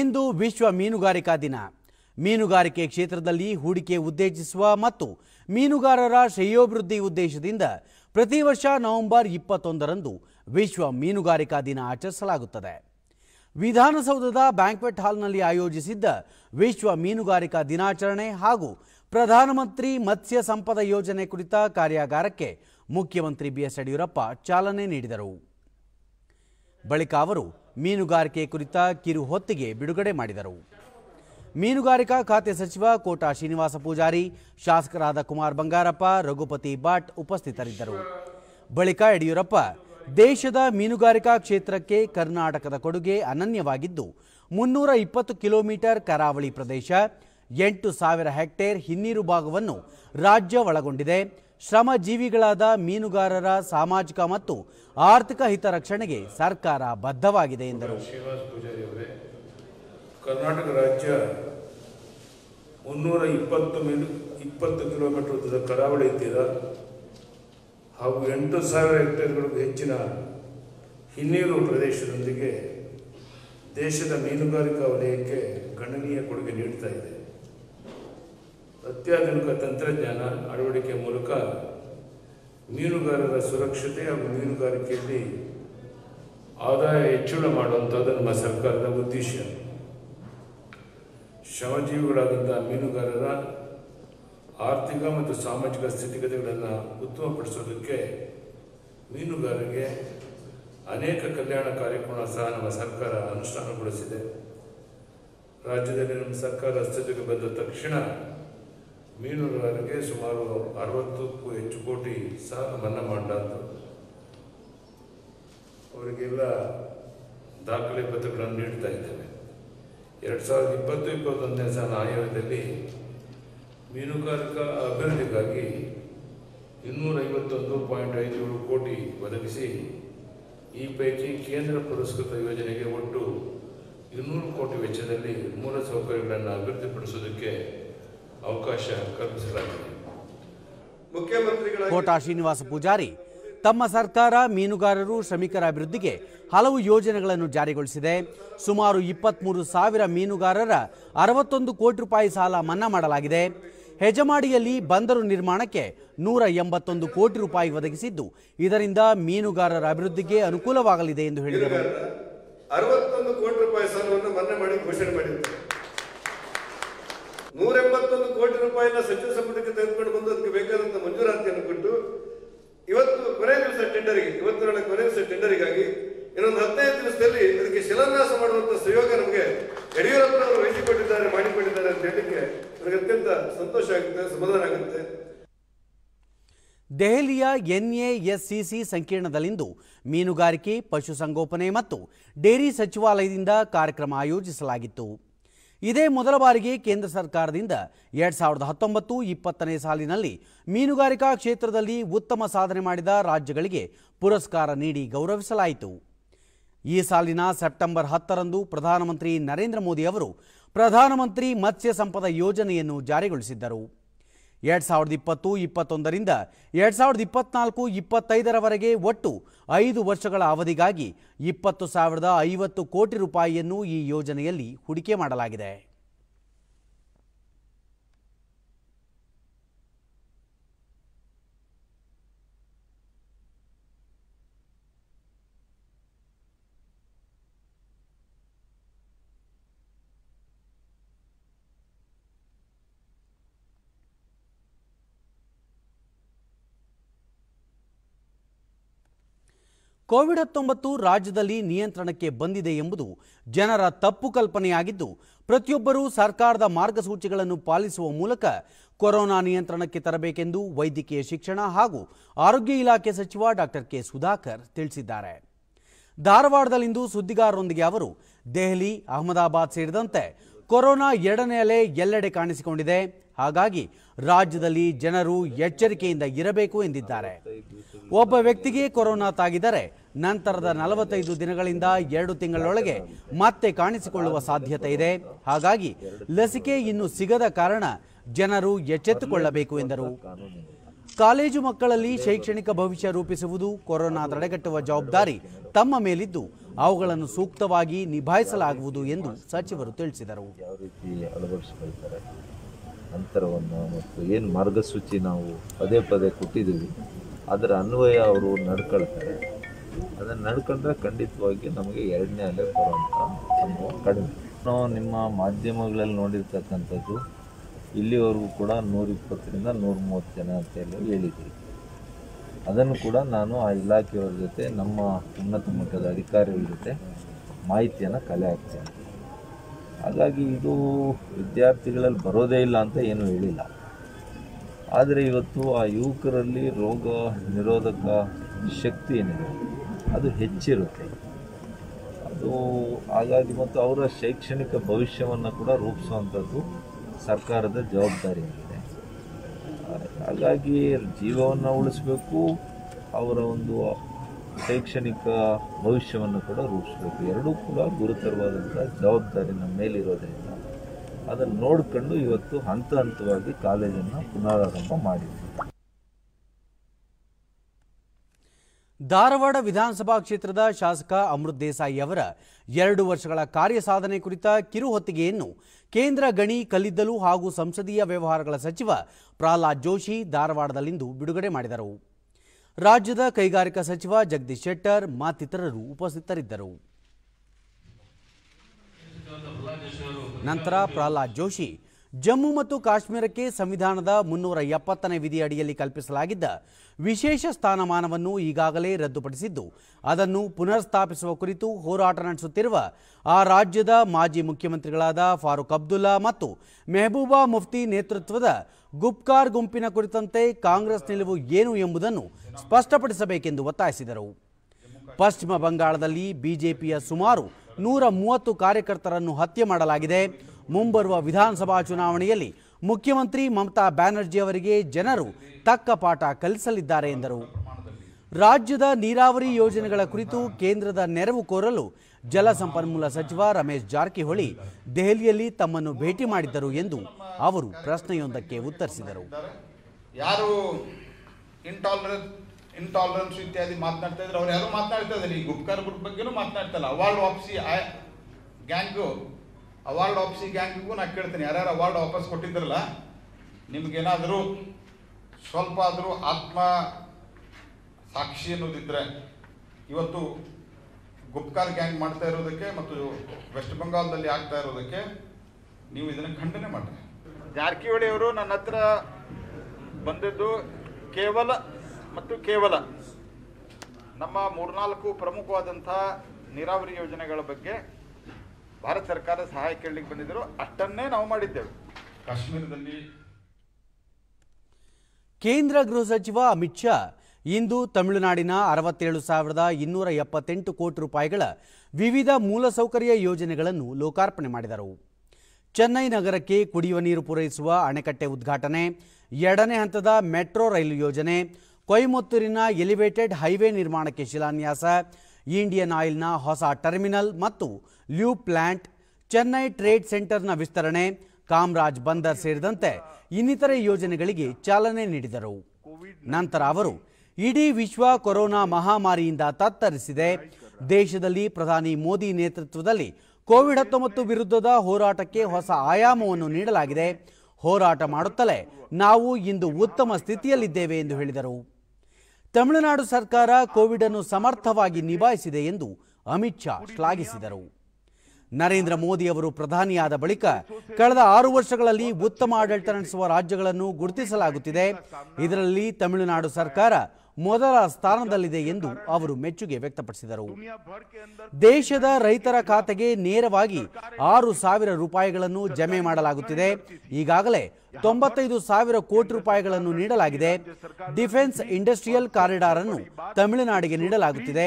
ಇಂದು ವಿಶ್ವ ಮೀನುಗಾರಿಕಾ ದಿನ ಮೀನುಗಾರಿಕೆ ಕ್ಷೇತ್ರದಲ್ಲಿ ಹೂಡಿಕೆ ಉತ್ತೇಜಿಸುವ ಮತ್ತು ಮೀನುಗಾರರ ಶ್ರೇಯೋಭಿವೃದ್ಧಿ ಉದ್ದೇಶದಿಂದ ಪ್ರತಿ ವರ್ಷ ನವೆಂಬರ್ ಇಪ್ಪತ್ತೊಂದರಂದು ವಿಶ್ವ ಮೀನುಗಾರಿಕಾ ದಿನ ಆಚರಿಸಲಾಗುತ್ತದೆ ವಿಧಾನಸೌಧದ ಬ್ಯಾಂಕ್ವೆಟ್ ಹಾಲ್ನಲ್ಲಿ ಆಯೋಜಿಸಿದ್ದ ವಿಶ್ವ ಮೀನುಗಾರಿಕಾ ದಿನಾಚರಣೆ ಹಾಗೂ ಪ್ರಧಾನಮಂತ್ರಿ ಮತ್ಸ್ಯ ಸಂಪದ ಯೋಜನೆ ಕುರಿತ ಕಾರ್ಯಾಗಾರಕ್ಕೆ ಮುಖ್ಯಮಂತ್ರಿ ಬಿಎಸ್ ಯಡಿಯೂರಪ್ಪ ಚಾಲನೆ ನೀಡಿದರು ಬಳಿಕ ಅವರು ಮೀನುಗಾರಿಕೆ ಕುರಿತ ಕಿರುಹೊತ್ತಿಗೆ ಬಿಡುಗಡೆ ಮಾಡಿದರು ಮೀನುಗಾರಿಕಾ ಖಾತೆ ಸಚಿವ ಕೋಟಾ ಶ್ರೀನಿವಾಸ ಪೂಜಾರಿ ಶಾಸಕರಾದ ಕುಮಾರ್ ಬಂಗಾರಪ್ಪ ರಘುಪತಿ ಭಟ್ ಉಪಸ್ಥಿತರಿದ್ದರು ಬಳಿಕ ಯಡಿಯೂರಪ್ಪ ದೇಶದ ಮೀನುಗಾರಿಕಾ ಕ್ಷೇತ್ರಕ್ಕೆ ಕರ್ನಾಟಕದ ಕೊಡುಗೆ ಅನನ್ಯವಾಗಿದ್ದು ಮುನ್ನೂರ ಇಪ್ಪತ್ತು ಕಿಲೋಮೀಟರ್ ಕರಾವಳಿ ಪ್ರದೇಶ ಎಂಟು ಸಾವಿರ ಹೆಕ್ಟೇರ್ ಹಿನ್ನೀರು ಭಾಗವನ್ನು ರಾಜ್ಯ ಒಳಗೊಂಡಿದೆ ಶ್ರಮಜೀವಿಗಳಾದ ಮೀನುಗಾರರ ಸಾಮಾಜಿಕ ಮತ್ತು ಆರ್ಥಿಕ ಹಿತರಕ್ಷಣೆಗೆ ಸರ್ಕಾರ ಬದ್ಧವಾಗಿದೆ ಎಂದರು ಕರ್ನಾಟಕ ರಾಜ್ಯ ಮುನ್ನೂರ ಇಪ್ಪತ್ತು ಮೀನು ಇಪ್ಪತ್ತು ಕಿಲೋಮೀಟರ್ ಉದ್ದದ ಕರಾವಳಿ ತೀರ ಹಾಗೂ ಎಂಟು ಸಾವಿರ ಹೆಕ್ಟೇರ್ಗಳಿಗೂ ಹೆಚ್ಚಿನ ಹಿನ್ನೀರು ಪ್ರದೇಶದೊಂದಿಗೆ ದೇಶದ ಮೀನುಗಾರಿಕಾ ವಲಯಕ್ಕೆ ಗಣನೀಯ ಕೊಡುಗೆ ನೀಡ್ತಾ ಇದೆ ಅತ್ಯಾಧುನಿಕ ತಂತ್ರಜ್ಞಾನ ಅಳವಡಿಕೆ ಮೂಲಕ ಮೀನುಗಾರರ ಸುರಕ್ಷತೆ ಹಾಗೂ ಮೀನುಗಾರಿಕೆಯಲ್ಲಿ ಆದಾಯ ಹೆಚ್ಚಳ ಮಾಡುವಂಥದ್ದು ನಮ್ಮ ಸರ್ಕಾರದ ಉದ್ದೇಶ ಶ್ರಮಜೀವಿಗಳಾದಂಥ ಮೀನುಗಾರರ ಆರ್ಥಿಕ ಮತ್ತು ಸಾಮಾಜಿಕ ಸ್ಥಿತಿಗತಿಗಳನ್ನು ಉತ್ತಮಪಡಿಸೋದಕ್ಕೆ ಮೀನುಗಾರರಿಗೆ ಅನೇಕ ಕಲ್ಯಾಣ ಕಾರ್ಯಕ್ರಮ ಸಹ ನಮ್ಮ ಸರ್ಕಾರ ಅನುಷ್ಠಾನಗೊಳಿಸಿದೆ ರಾಜ್ಯದಲ್ಲಿ ನಮ್ಮ ಸರ್ಕಾರ ಅಸ್ತಿತ್ವಕ್ಕೆ ಬಂದ ತಕ್ಷಣ ಮೀನುಗಾರರಿಗೆ ಸುಮಾರು ಅರವತ್ತಕ್ಕೂ ಹೆಚ್ಚು ಕೋಟಿ ಸಾಲ ಮನ್ನಾ ಮಾಡಲಾಗ್ತದೆ ಅವರಿಗೆಲ್ಲ ದಾಖಲೆ ಪತ್ರಗಳನ್ನು ನೀಡ್ತಾ ಇದ್ದೇವೆ ಎರಡು ಸಾವಿರದ ಇಪ್ಪತ್ತು ಇಪ್ಪತ್ತೊಂದನೇ ಸಾಲ ಆಯೋಗದಲ್ಲಿ ಮೀನುಗಾರಿಕಾ ಅಭಿವೃದ್ಧಿಗಾಗಿ ಇನ್ನೂರೈವತ್ತೊಂದು ಪಾಯಿಂಟ್ ಐದು ಕೋಟಿ ಒದಗಿಸಿ ಈ ಪೈಕಿ ಕೇಂದ್ರ ಪುರಸ್ಕೃತ ಯೋಜನೆಗೆ ಒಟ್ಟು ಇನ್ನೂರು ಕೋಟಿ ವೆಚ್ಚದಲ್ಲಿ ಮೂಲ ಸೌಕರ್ಯಗಳನ್ನು ಅಭಿವೃದ್ಧಿಪಡಿಸುವುದಕ್ಕೆ ಅವಕಾಶ ಕಲ್ಪಿಸಲಾಗಿದೆ ಮುಖ್ಯಮಂತ್ರಿಗಳ ಕೋಟಾ ಶ್ರೀನಿವಾಸ ಪೂಜಾರಿ ತಮ್ಮ ಸರ್ಕಾರ ಮೀನುಗಾರರು ಶ್ರಮಿಕರ ಅಭಿವೃದ್ಧಿಗೆ ಹಲವು ಯೋಜನೆಗಳನ್ನು ಜಾರಿಗೊಳಿಸಿದೆ ಸುಮಾರು ಇಪ್ಪತ್ತ್ಮೂರು ಸಾವಿರ ಮೀನುಗಾರರ ಅರವತ್ತೊಂದು ಕೋಟಿ ರೂಪಾಯಿ ಸಾಲ ಮನ್ನಾ ಮಾಡಲಾಗಿದೆ ಹೆಜಮಾಡಿಯಲ್ಲಿ ಬಂದರು ನಿರ್ಮಾಣಕ್ಕೆ ನೂರ ಎಂಬತ್ತೊಂದು ಕೋಟಿ ರೂಪಾಯಿ ಒದಗಿಸಿದ್ದು ಇದರಿಂದ ಮೀನುಗಾರರ ಅಭಿವೃದ್ಧಿಗೆ ಅನುಕೂಲವಾಗಲಿದೆ ಎಂದು ಹೇಳಿದರು ಕೋಟಿ ರೂಪಾಯಿ ಸಾಲವನ್ನು ಮಾಡಿ ಘೋಷಣೆ ಕೋಟಿ ಸಚಿವ ಎನ್ಎಎಸ್ಸಿಸಿ ಸಂಕೀರ್ಣದಲ್ಲಿಂದು ಮೀನುಗಾರಿಕೆ ಪಶುಸಂಗೋಪನೆ ಮತ್ತು ಡೇರಿ ಸಚಿವಾಲಯದಿಂದ ಕಾರ್ಯಕ್ರಮ ಆಯೋಜಿಸಲಾಗಿತ್ತು ಇದೇ ಮೊದಲ ಬಾರಿಗೆ ಕೇಂದ್ರ ಸರ್ಕಾರದಿಂದ ಎರಡ್ ಸಾವಿರದ ಹತ್ತೊಂಬತ್ತು ಇಪ್ಪತ್ತನೇ ಸಾಲಿನಲ್ಲಿ ಮೀನುಗಾರಿಕಾ ಕ್ಷೇತ್ರದಲ್ಲಿ ಉತ್ತಮ ಸಾಧನೆ ಮಾಡಿದ ರಾಜ್ಯಗಳಿಗೆ ಪುರಸ್ಕಾರ ನೀಡಿ ಗೌರವಿಸಲಾಯಿತು ಈ ಸಾಲಿನ ಸೆಪ್ಟೆಂಬರ್ ಹತ್ತರಂದು ಪ್ರಧಾನಮಂತ್ರಿ ನರೇಂದ್ರ ಮೋದಿ ಅವರು ಪ್ರಧಾನಮಂತ್ರಿ ಮತ್ಸ್ಯ ಸಂಪದ ಯೋಜನೆಯನ್ನು ಜಾರಿಗೊಳಿಸಿದ್ದರು ಎರಡ್ ಸಾವಿರದ ಇಪ್ಪತ್ತು ಇಪ್ಪತ್ತೊಂದರಿಂದ ಎರಡ್ ಸಾವಿರದ ಇಪ್ಪತ್ನಾಲ್ಕು ಇಪ್ಪತ್ತೈದರವರೆಗೆ ಒಟ್ಟು ಐದು ವರ್ಷಗಳ ಅವಧಿಗಾಗಿ ಇಪ್ಪತ್ತು ಸಾವಿರದ ಐವತ್ತು ಕೋಟಿ ರೂಪಾಯಿಯನ್ನು ಈ ಯೋಜನೆಯಲ್ಲಿ ಹೂಡಿಕೆ ಮಾಡಲಾಗಿದೆ ಕೋವಿಡ್ ಹತ್ತೊಂಬತ್ತು ರಾಜ್ಯದಲ್ಲಿ ನಿಯಂತ್ರಣಕ್ಕೆ ಬಂದಿದೆ ಎಂಬುದು ಜನರ ತಪ್ಪು ಕಲ್ಪನೆಯಾಗಿದ್ದು ಪ್ರತಿಯೊಬ್ಬರೂ ಸರ್ಕಾರದ ಮಾರ್ಗಸೂಚಿಗಳನ್ನು ಪಾಲಿಸುವ ಮೂಲಕ ಕೊರೋನಾ ನಿಯಂತ್ರಣಕ್ಕೆ ತರಬೇಕೆಂದು ವೈದ್ಯಕೀಯ ಶಿಕ್ಷಣ ಹಾಗೂ ಆರೋಗ್ಯ ಇಲಾಖೆ ಸಚಿವ ಡಾಕ್ಟರ್ ಕೆ ಸುಧಾಕರ್ ತಿಳಿಸಿದ್ದಾರೆ ಧಾರವಾಡದಲ್ಲಿಂದು ಸುದ್ದಿಗಾರರೊಂದಿಗೆ ಅವರು ದೆಹಲಿ ಅಹಮದಾಬಾದ್ ಸೇರಿದಂತೆ ಕೊರೋನಾ ಎರಡನೇ ಅಲೆ ಎಲ್ಲೆಡೆ ಕಾಣಿಸಿಕೊಂಡಿದೆ ಹಾಗಾಗಿ ರಾಜ್ಯದಲ್ಲಿ ಜನರು ಎಚ್ಚರಿಕೆಯಿಂದ ಇರಬೇಕು ಎಂದಿದ್ದಾರೆ ಒಬ್ಬ ವ್ಯಕ್ತಿಗೆ ಕೊರೋನಾ ತಾಗಿದರೆ ನಂತರದ ನಲವತ್ತೈದು ದಿನಗಳಿಂದ ಎರಡು ತಿಂಗಳೊಳಗೆ ಮತ್ತೆ ಕಾಣಿಸಿಕೊಳ್ಳುವ ಸಾಧ್ಯತೆ ಇದೆ ಹಾಗಾಗಿ ಲಸಿಕೆ ಇನ್ನು ಸಿಗದ ಕಾರಣ ಜನರು ಎಚ್ಚೆತ್ತುಕೊಳ್ಳಬೇಕು ಎಂದರು ಕಾಲೇಜು ಮಕ್ಕಳಲ್ಲಿ ಶೈಕ್ಷಣಿಕ ಭವಿಷ್ಯ ರೂಪಿಸುವುದು ಕೊರೋನಾ ತಡೆಗಟ್ಟುವ ಜವಾಬ್ದಾರಿ ತಮ್ಮ ಮೇಲಿದ್ದು ಅವುಗಳನ್ನು ಸೂಕ್ತವಾಗಿ ನಿಭಾಯಿಸಲಾಗುವುದು ಎಂದು ಸಚಿವರು ತಿಳಿಸಿದರು ಯಾವ ರೀತಿ ಅಳವಡಿಸಿಕೊಳ್ತಾರೆ ಅಂತರವನ್ನು ಮತ್ತು ಏನು ಮಾರ್ಗಸೂಚಿ ನಾವು ಪದೇ ಪದೇ ಕೊಟ್ಟಿದ್ದೀವಿ ಅದರ ಅನ್ವಯ ಅವರು ನಡ್ಕೊಳ್ತಾರೆ ಅದನ್ನು ನಡ್ಕೊಂಡ್ರೆ ಖಂಡಿತವಾಗಿ ನಮಗೆ ಎರಡನೇ ಅಲೆ ಬರುವಂಥ ಅನುಭವ ಕಡಿಮೆ ನಾವು ನಿಮ್ಮ ಮಾಧ್ಯಮಗಳಲ್ಲಿ ನೋಡಿರ್ತಕ್ಕಂಥದ್ದು ಇಲ್ಲಿವರೆಗೂ ಕೂಡ ನೂರಿಪ್ಪತ್ತರಿಂದ ನೂರ ಮೂವತ್ತು ಜನ ಅಂತ ಹೇಳಿ ಹೇಳಿದ್ದೀವಿ ಅದನ್ನು ಕೂಡ ನಾನು ಆ ಇಲಾಖೆಯವರ ಜೊತೆ ನಮ್ಮ ಉನ್ನತ ಮಟ್ಟದ ಅಧಿಕಾರಿಗಳ ಜೊತೆ ಮಾಹಿತಿಯನ್ನು ಕಲೆ ಹಾಕ್ತೇನೆ ಹಾಗಾಗಿ ಇದು ವಿದ್ಯಾರ್ಥಿಗಳಲ್ಲಿ ಬರೋದೇ ಇಲ್ಲ ಅಂತ ಏನು ಹೇಳಿಲ್ಲ ಆದರೆ ಇವತ್ತು ಆ ಯುವಕರಲ್ಲಿ ರೋಗ ನಿರೋಧಕ ಶಕ್ತಿ ಏನಿದೆ ಅದು ಹೆಚ್ಚಿರುತ್ತೆ ಅದು ಹಾಗಾಗಿ ಮತ್ತು ಅವರ ಶೈಕ್ಷಣಿಕ ಭವಿಷ್ಯವನ್ನು ಕೂಡ ರೂಪಿಸುವಂಥದ್ದು ಸರ್ಕಾರದ ಜವಾಬ್ದಾರಿ ಹಾಗಾಗಿ ಜೀವವನ್ನು ಉಳಿಸಬೇಕು ಅವರ ಒಂದು ಶೈಕ್ಷಣಿಕ ಭವಿಷ್ಯವನ್ನು ಕೂಡ ರೂಪಿಸಬೇಕು ಎರಡೂ ಕೂಡ ಗುರುತರವಾದಂಥ ಜವಾಬ್ದಾರಿ ನಮ್ಮ ಮೇಲಿರೋದರಿಂದ ಅದನ್ನು ನೋಡಿಕೊಂಡು ಇವತ್ತು ಹಂತ ಹಂತವಾಗಿ ಕಾಲೇಜನ್ನು ಪುನರಾರಂಭ ಮಾಡಿದೆ ಧಾರವಾಡ ವಿಧಾನಸಭಾ ಕ್ಷೇತ್ರದ ಶಾಸಕ ಅಮೃತ್ ದೇಸಾಯಿ ಅವರ ಎರಡು ವರ್ಷಗಳ ಕಾರ್ಯಸಾಧನೆ ಕುರಿತ ಕಿರುಹೊತ್ತಿಗೆಯನ್ನು ಕೇಂದ್ರ ಗಣಿ ಕಲ್ಲಿದ್ದಲು ಹಾಗೂ ಸಂಸದೀಯ ವ್ಯವಹಾರಗಳ ಸಚಿವ ಪ್ರಹ್ಲಾದ್ ಜೋಶಿ ಧಾರವಾಡದಲ್ಲಿಂದು ಬಿಡುಗಡೆ ಮಾಡಿದರು ರಾಜ್ಯದ ಕೈಗಾರಿಕಾ ಸಚಿವ ಜಗದೀಶ್ ಶೆಟ್ಟರ್ ಮತ್ತಿತರರು ಉಪಸ್ಥಿತರಿದ್ದರು ನಂತರ ಪ್ರಹ್ಲಾದ್ ಜೋಶಿ ಜಮ್ಮು ಮತ್ತು ಕಾಶ್ಮೀರಕ್ಕೆ ಸಂವಿಧಾನದ ಮುನ್ನೂರ ಎಪ್ಪತ್ತನೇ ವಿಧಿಯಡಿಯಲ್ಲಿ ಕಲ್ಪಿಸಲಾಗಿದ್ದ ವಿಶೇಷ ಸ್ಥಾನಮಾನವನ್ನು ಈಗಾಗಲೇ ರದ್ದುಪಡಿಸಿದ್ದು ಅದನ್ನು ಸ್ಥಾಪಿಸುವ ಕುರಿತು ಹೋರಾಟ ನಡೆಸುತ್ತಿರುವ ಆ ರಾಜ್ಯದ ಮಾಜಿ ಮುಖ್ಯಮಂತ್ರಿಗಳಾದ ಫಾರೂಕ್ ಅಬ್ದುಲ್ಲಾ ಮತ್ತು ಮೆಹಬೂಬಾ ಮುಫ್ತಿ ನೇತೃತ್ವದ ಗುಪ್ಕಾರ್ ಗುಂಪಿನ ಕುರಿತಂತೆ ಕಾಂಗ್ರೆಸ್ ನಿಲುವು ಏನು ಎಂಬುದನ್ನು ಸ್ಪಷ್ಟಪಡಿಸಬೇಕೆಂದು ಒತ್ತಾಯಿಸಿದರು ಪಶ್ಚಿಮ ಬಂಗಾಳದಲ್ಲಿ ಬಿಜೆಪಿಯ ಸುಮಾರು ನೂರ ಮೂವತ್ತು ಕಾರ್ಯಕರ್ತರನ್ನು ಹತ್ಯೆ ಮಾಡಲಾಗಿದೆ ಮುಂಬರುವ ವಿಧಾನಸಭಾ ಚುನಾವಣೆಯಲ್ಲಿ ಮುಖ್ಯಮಂತ್ರಿ ಮಮತಾ ಬ್ಯಾನರ್ಜಿ ಅವರಿಗೆ ಜನರು ತಕ್ಕ ಪಾಠ ಕಲಿಸಲಿದ್ದಾರೆ ಎಂದರು ರಾಜ್ಯದ ನೀರಾವರಿ ಯೋಜನೆಗಳ ಕುರಿತು ಕೇಂದ್ರದ ನೆರವು ಕೋರಲು ಜಲಸಂಪನ್ಮೂಲ ಸಚಿವ ರಮೇಶ್ ಜಾರಕಿಹೊಳಿ ದೆಹಲಿಯಲ್ಲಿ ತಮ್ಮನ್ನು ಭೇಟಿ ಮಾಡಿದ್ದರು ಎಂದು ಅವರು ಪ್ರಶ್ನೆಯೊಂದಕ್ಕೆ ಉತ್ತರಿಸಿದರು ಯಾರು ಯಾರು ಗುಪ್ಕರ್ ಗ್ಯಾಂಗು ಅವಾರ್ಡ್ ಆಫೀಸಿ ಗ್ಯಾಂಗಿಗೂ ನಾನು ಕೇಳ್ತೀನಿ ಯಾರ್ಯಾರು ಅವಾರ್ಡ್ ವಾಪಸ್ ಕೊಟ್ಟಿದ್ರಲ್ಲ ನಿಮಗೇನಾದರೂ ಸ್ವಲ್ಪ ಆದರೂ ಆತ್ಮ ಸಾಕ್ಷಿ ಅನ್ನೋದಿದ್ದರೆ ಇವತ್ತು ಗುಪ್ಕಾರ್ ಗ್ಯಾಂಗ್ ಮಾಡ್ತಾ ಇರೋದಕ್ಕೆ ಮತ್ತು ವೆಸ್ಟ್ ಬಂಗಾಲ್ದಲ್ಲಿ ಆಗ್ತಾ ಇರೋದಕ್ಕೆ ನೀವು ಇದನ್ನು ಖಂಡನೆ ಮಾಡಿರಿ ಜಾರಕಿಹೊಳಿ ಅವರು ನನ್ನ ಹತ್ರ ಬಂದಿದ್ದು ಕೇವಲ ಮತ್ತು ಕೇವಲ ನಮ್ಮ ಮೂರ್ನಾಲ್ಕು ಪ್ರಮುಖವಾದಂಥ ನೀರಾವರಿ ಯೋಜನೆಗಳ ಬಗ್ಗೆ ಭಾರತ ಸರ್ಕಾರ ಸಹಾಯ ಕೇಳಲಿಕ್ಕೆ ಅಷ್ಟನ್ನೇ ನಾವು ಮಾಡಿದ್ದೆವು ಕಾಶ್ಮೀರದಲ್ಲಿ ಕೇಂದ್ರ ಗೃಹ ಸಚಿವ ಅಮಿತ್ ಶಾ ಇಂದು ತಮಿಳುನಾಡಿನ ಅರವತ್ತೇಳು ಸಾವಿರದ ಇನ್ನೂರ ಎಪ್ಪತ್ತೆಂಟು ಕೋಟಿ ರೂಪಾಯಿಗಳ ವಿವಿಧ ಮೂಲಸೌಕರ್ಯ ಯೋಜನೆಗಳನ್ನು ಲೋಕಾರ್ಪಣೆ ಮಾಡಿದರು ಚೆನ್ನೈ ನಗರಕ್ಕೆ ಕುಡಿಯುವ ನೀರು ಪೂರೈಸುವ ಅಣೆಕಟ್ಟೆ ಉದ್ಘಾಟನೆ ಎರಡನೇ ಹಂತದ ಮೆಟ್ರೋ ರೈಲು ಯೋಜನೆ ಕೊಯಮತ್ತೂರಿನ ಎಲಿವೇಟೆಡ್ ಹೈವೇ ನಿರ್ಮಾಣಕ್ಕೆ ಶಿಲಾನ್ಯಾಸ ಇಂಡಿಯನ್ ಆಯಿಲ್ನ ಹೊಸ ಟರ್ಮಿನಲ್ ಮತ್ತು ಲ್ಯೂ ಪ್ಲಾಂಟ್ ಚೆನ್ನೈ ಟ್ರೇಡ್ ಸೆಂಟರ್ನ ವಿಸ್ತರಣೆ ಕಾಮರಾಜ್ ಬಂದರ್ ಸೇರಿದಂತೆ ಇನ್ನಿತರೆ ಯೋಜನೆಗಳಿಗೆ ಚಾಲನೆ ನೀಡಿದರು ನಂತರ ಅವರು ಇಡೀ ವಿಶ್ವ ಕೊರೋನಾ ಮಹಾಮಾರಿಯಿಂದ ತತ್ತರಿಸಿದೆ ದೇಶದಲ್ಲಿ ಪ್ರಧಾನಿ ಮೋದಿ ನೇತೃತ್ವದಲ್ಲಿ ಕೋವಿಡ್ ಹತ್ತೊಂಬತ್ತು ವಿರುದ್ಧದ ಹೋರಾಟಕ್ಕೆ ಹೊಸ ಆಯಾಮವನ್ನು ನೀಡಲಾಗಿದೆ ಹೋರಾಟ ಮಾಡುತ್ತಲೇ ನಾವು ಇಂದು ಉತ್ತಮ ಸ್ಥಿತಿಯಲ್ಲಿದ್ದೇವೆ ಎಂದು ಹೇಳಿದರು ತಮಿಳುನಾಡು ಸರ್ಕಾರ ಕೋವಿಡ್ ಸಮರ್ಥವಾಗಿ ನಿಭಾಯಿಸಿದೆ ಎಂದು ಅಮಿತ್ ಶಾ ಶ್ಲಾಘಿಸಿದರು ನರೇಂದ್ರ ಮೋದಿ ಅವರು ಪ್ರಧಾನಿಯಾದ ಬಳಿಕ ಕಳೆದ ಆರು ವರ್ಷಗಳಲ್ಲಿ ಉತ್ತಮ ಆಡಳಿತ ನಡೆಸುವ ರಾಜ್ಯಗಳನ್ನು ಗುರುತಿಸಲಾಗುತ್ತಿದೆ ಇದರಲ್ಲಿ ತಮಿಳುನಾಡು ಸರ್ಕಾರ ಮೊದಲ ಸ್ಥಾನದಲ್ಲಿದೆ ಎಂದು ಅವರು ಮೆಚ್ಚುಗೆ ವ್ಯಕ್ತಪಡಿಸಿದರು ದೇಶದ ರೈತರ ಖಾತೆಗೆ ನೇರವಾಗಿ ಆರು ಸಾವಿರ ರೂಪಾಯಿಗಳನ್ನು ಜಮೆ ಮಾಡಲಾಗುತ್ತಿದೆ ಈಗಾಗಲೇ ತೊಂಬತ್ತೈದು ಸಾವಿರ ಕೋಟಿ ರೂಪಾಯಿಗಳನ್ನು ನೀಡಲಾಗಿದೆ ಡಿಫೆನ್ಸ್ ಇಂಡಸ್ಟ್ರಿಯಲ್ ಕಾರಿಡಾರ್ ಅನ್ನು ತಮಿಳುನಾಡಿಗೆ ನೀಡಲಾಗುತ್ತಿದೆ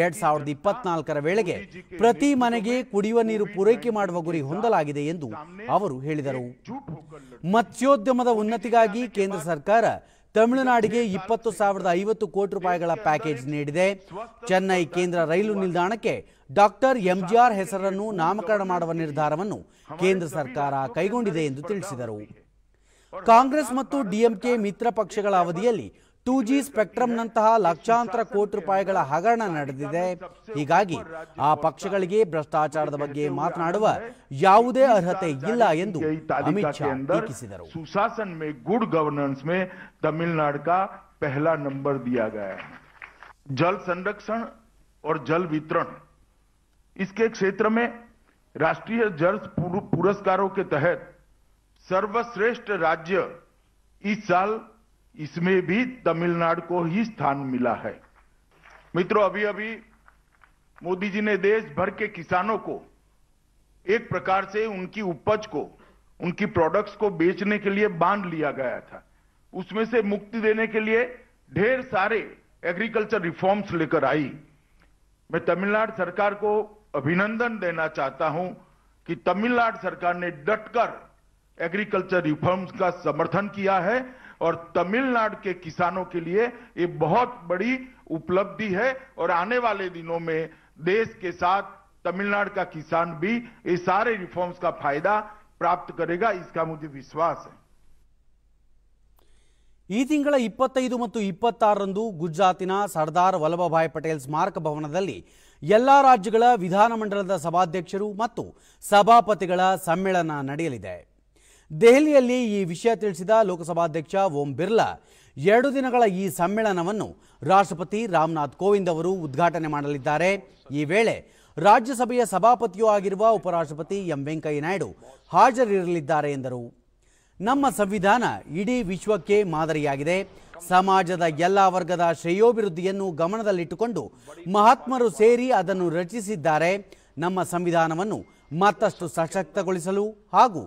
ಎರಡ್ ಸಾವಿರದ ಇಪ್ಪತ್ನಾಲ್ಕರ ವೇಳೆಗೆ ಪ್ರತಿ ಮನೆಗೆ ಕುಡಿಯುವ ನೀರು ಪೂರೈಕೆ ಮಾಡುವ ಗುರಿ ಹೊಂದಲಾಗಿದೆ ಎಂದು ಅವರು ಹೇಳಿದರು ಮತ್ಸ್ಯೋದ್ಯಮದ ಉನ್ನತಿಗಾಗಿ ಕೇಂದ್ರ ಸರ್ಕಾರ ತಮಿಳುನಾಡಿಗೆ ಇಪ್ಪತ್ತು ಸಾವಿರದ ಐವತ್ತು ಕೋಟಿ ರೂಪಾಯಿಗಳ ಪ್ಯಾಕೇಜ್ ನೀಡಿದೆ ಚೆನ್ನೈ ಕೇಂದ್ರ ರೈಲು ನಿಲ್ದಾಣಕ್ಕೆ ಡಾಕ್ಟರ್ ಎಂಜಿಆರ್ ಹೆಸರನ್ನು ನಾಮಕರಣ ಮಾಡುವ ನಿರ್ಧಾರವನ್ನು ಕೇಂದ್ರ ಸರ್ಕಾರ ಕೈಗೊಂಡಿದೆ ಎಂದು ತಿಳಿಸಿದರು ಕಾಂಗ್ರೆಸ್ ಮತ್ತು ಡಿಎಂಕೆ ಮಿತ್ರ ಪಕ್ಷಗಳ ಅವಧಿಯಲ್ಲಿ ಟೂ ಜಿ ಸ್ಪೆಕ್ಟ್ರಮ್ನಂತಹ ಲಕ್ಷಾಂತರ ಕೋಟಿ ರೂಪಾಯಿಗಳ ಹಗರಣ ನಡೆದಿದೆ ಹೀಗಾಗಿ ಆ ಪಕ್ಷಗಳಿಗೆ ಭ್ರಷ್ಟಾಚಾರದ ಬಗ್ಗೆ ಮಾತನಾಡುವ ಯಾವುದೇ ಅರ್ಹತೆ ಇಲ್ಲ ಎಂದು ಅಮಿತ್ ಶಾ ಸುಶಾಸನ್ ಮೇ ಗುಡ್ ಗವರ್ನೆನ್ಸ್ ಮೇ ತಮಿಳುನಾಡು ಕಾ ಪಹಲಾ ನಂಬರ್ ದಿಯಾ ಗಯಾ ಜಲ್ ಸಂರಕ್ಷಣ ಔರ್ ವಿತರಣ इसके ಕ್ಷೇತ್ರ ಮೇ ರಾಷ್ಟ್ರೀಯ ಜಲ್ ತಹತ್ सर्वश्रेष्ठ राज्य इस साल इसमें भी तमिलनाडु को ही स्थान मिला है मित्रों अभी अभी मोदी जी ने देश भर के किसानों को एक प्रकार से उनकी उपज को उनकी प्रोडक्ट्स को बेचने के लिए बांध लिया गया था उसमें से मुक्ति देने के लिए ढेर सारे एग्रीकल्चर रिफॉर्म्स लेकर आई मैं तमिलनाडु सरकार को अभिनंदन देना चाहता हूं कि तमिलनाडु सरकार ने डटकर एग्रीकल्चर रिफॉर्म्स का समर्थन किया है और तमिलनाडु के किसानों के लिए ये बहुत बड़ी उपलब्धि है और आने वाले दिनों में देश के साथ तमिलनाडु का किसान भी ये सारे रिफॉर्म्स का फायदा प्राप्त करेगा इसका मुझे विश्वास है यह तिंग ಇಪ್ಪತ್ತೈದು ಮತ್ತು गुजरात ಗುಜರಾತಿನ वलभ भाई पटेल स्मारक भवन राज्य विधानमंडल ವಿಧಾನಮಂಡಲದ सभापति सम्मेलन ಸಭಾಪತಿಗಳ ದೆಹಲಿಯಲ್ಲಿ ಈ ವಿಷಯ ತಿಳಿಸಿದ ಲೋಕಸಭಾಧ್ಯಕ್ಷ ಓಂ ಬಿರ್ಲಾ ಎರಡು ದಿನಗಳ ಈ ಸಮ್ಮೇಳನವನ್ನು ರಾಷ್ಟ್ರಪತಿ ರಾಮನಾಥ್ ಕೋವಿಂದ್ ಅವರು ಉದ್ಘಾಟನೆ ಮಾಡಲಿದ್ದಾರೆ ಈ ವೇಳೆ ರಾಜ್ಯಸಭೆಯ ಸಭಾಪತಿಯೂ ಆಗಿರುವ ಉಪರಾಷ್ಟ್ರಪತಿ ಎಂ ವೆಂಕಯ್ಯ ನಾಯ್ಡು ಹಾಜರಿರಲಿದ್ದಾರೆ ಎಂದರು ನಮ್ಮ ಸಂವಿಧಾನ ಇಡೀ ವಿಶ್ವಕ್ಕೆ ಮಾದರಿಯಾಗಿದೆ ಸಮಾಜದ ಎಲ್ಲ ವರ್ಗದ ಶ್ರೇಯೋಭಿವೃದ್ಧಿಯನ್ನು ಗಮನದಲ್ಲಿಟ್ಟುಕೊಂಡು ಮಹಾತ್ಮರು ಸೇರಿ ಅದನ್ನು ರಚಿಸಿದ್ದಾರೆ ನಮ್ಮ ಸಂವಿಧಾನವನ್ನು ಮತ್ತಷ್ಟು ಸಶಕ್ತಗೊಳಿಸಲು ಹಾಗೂ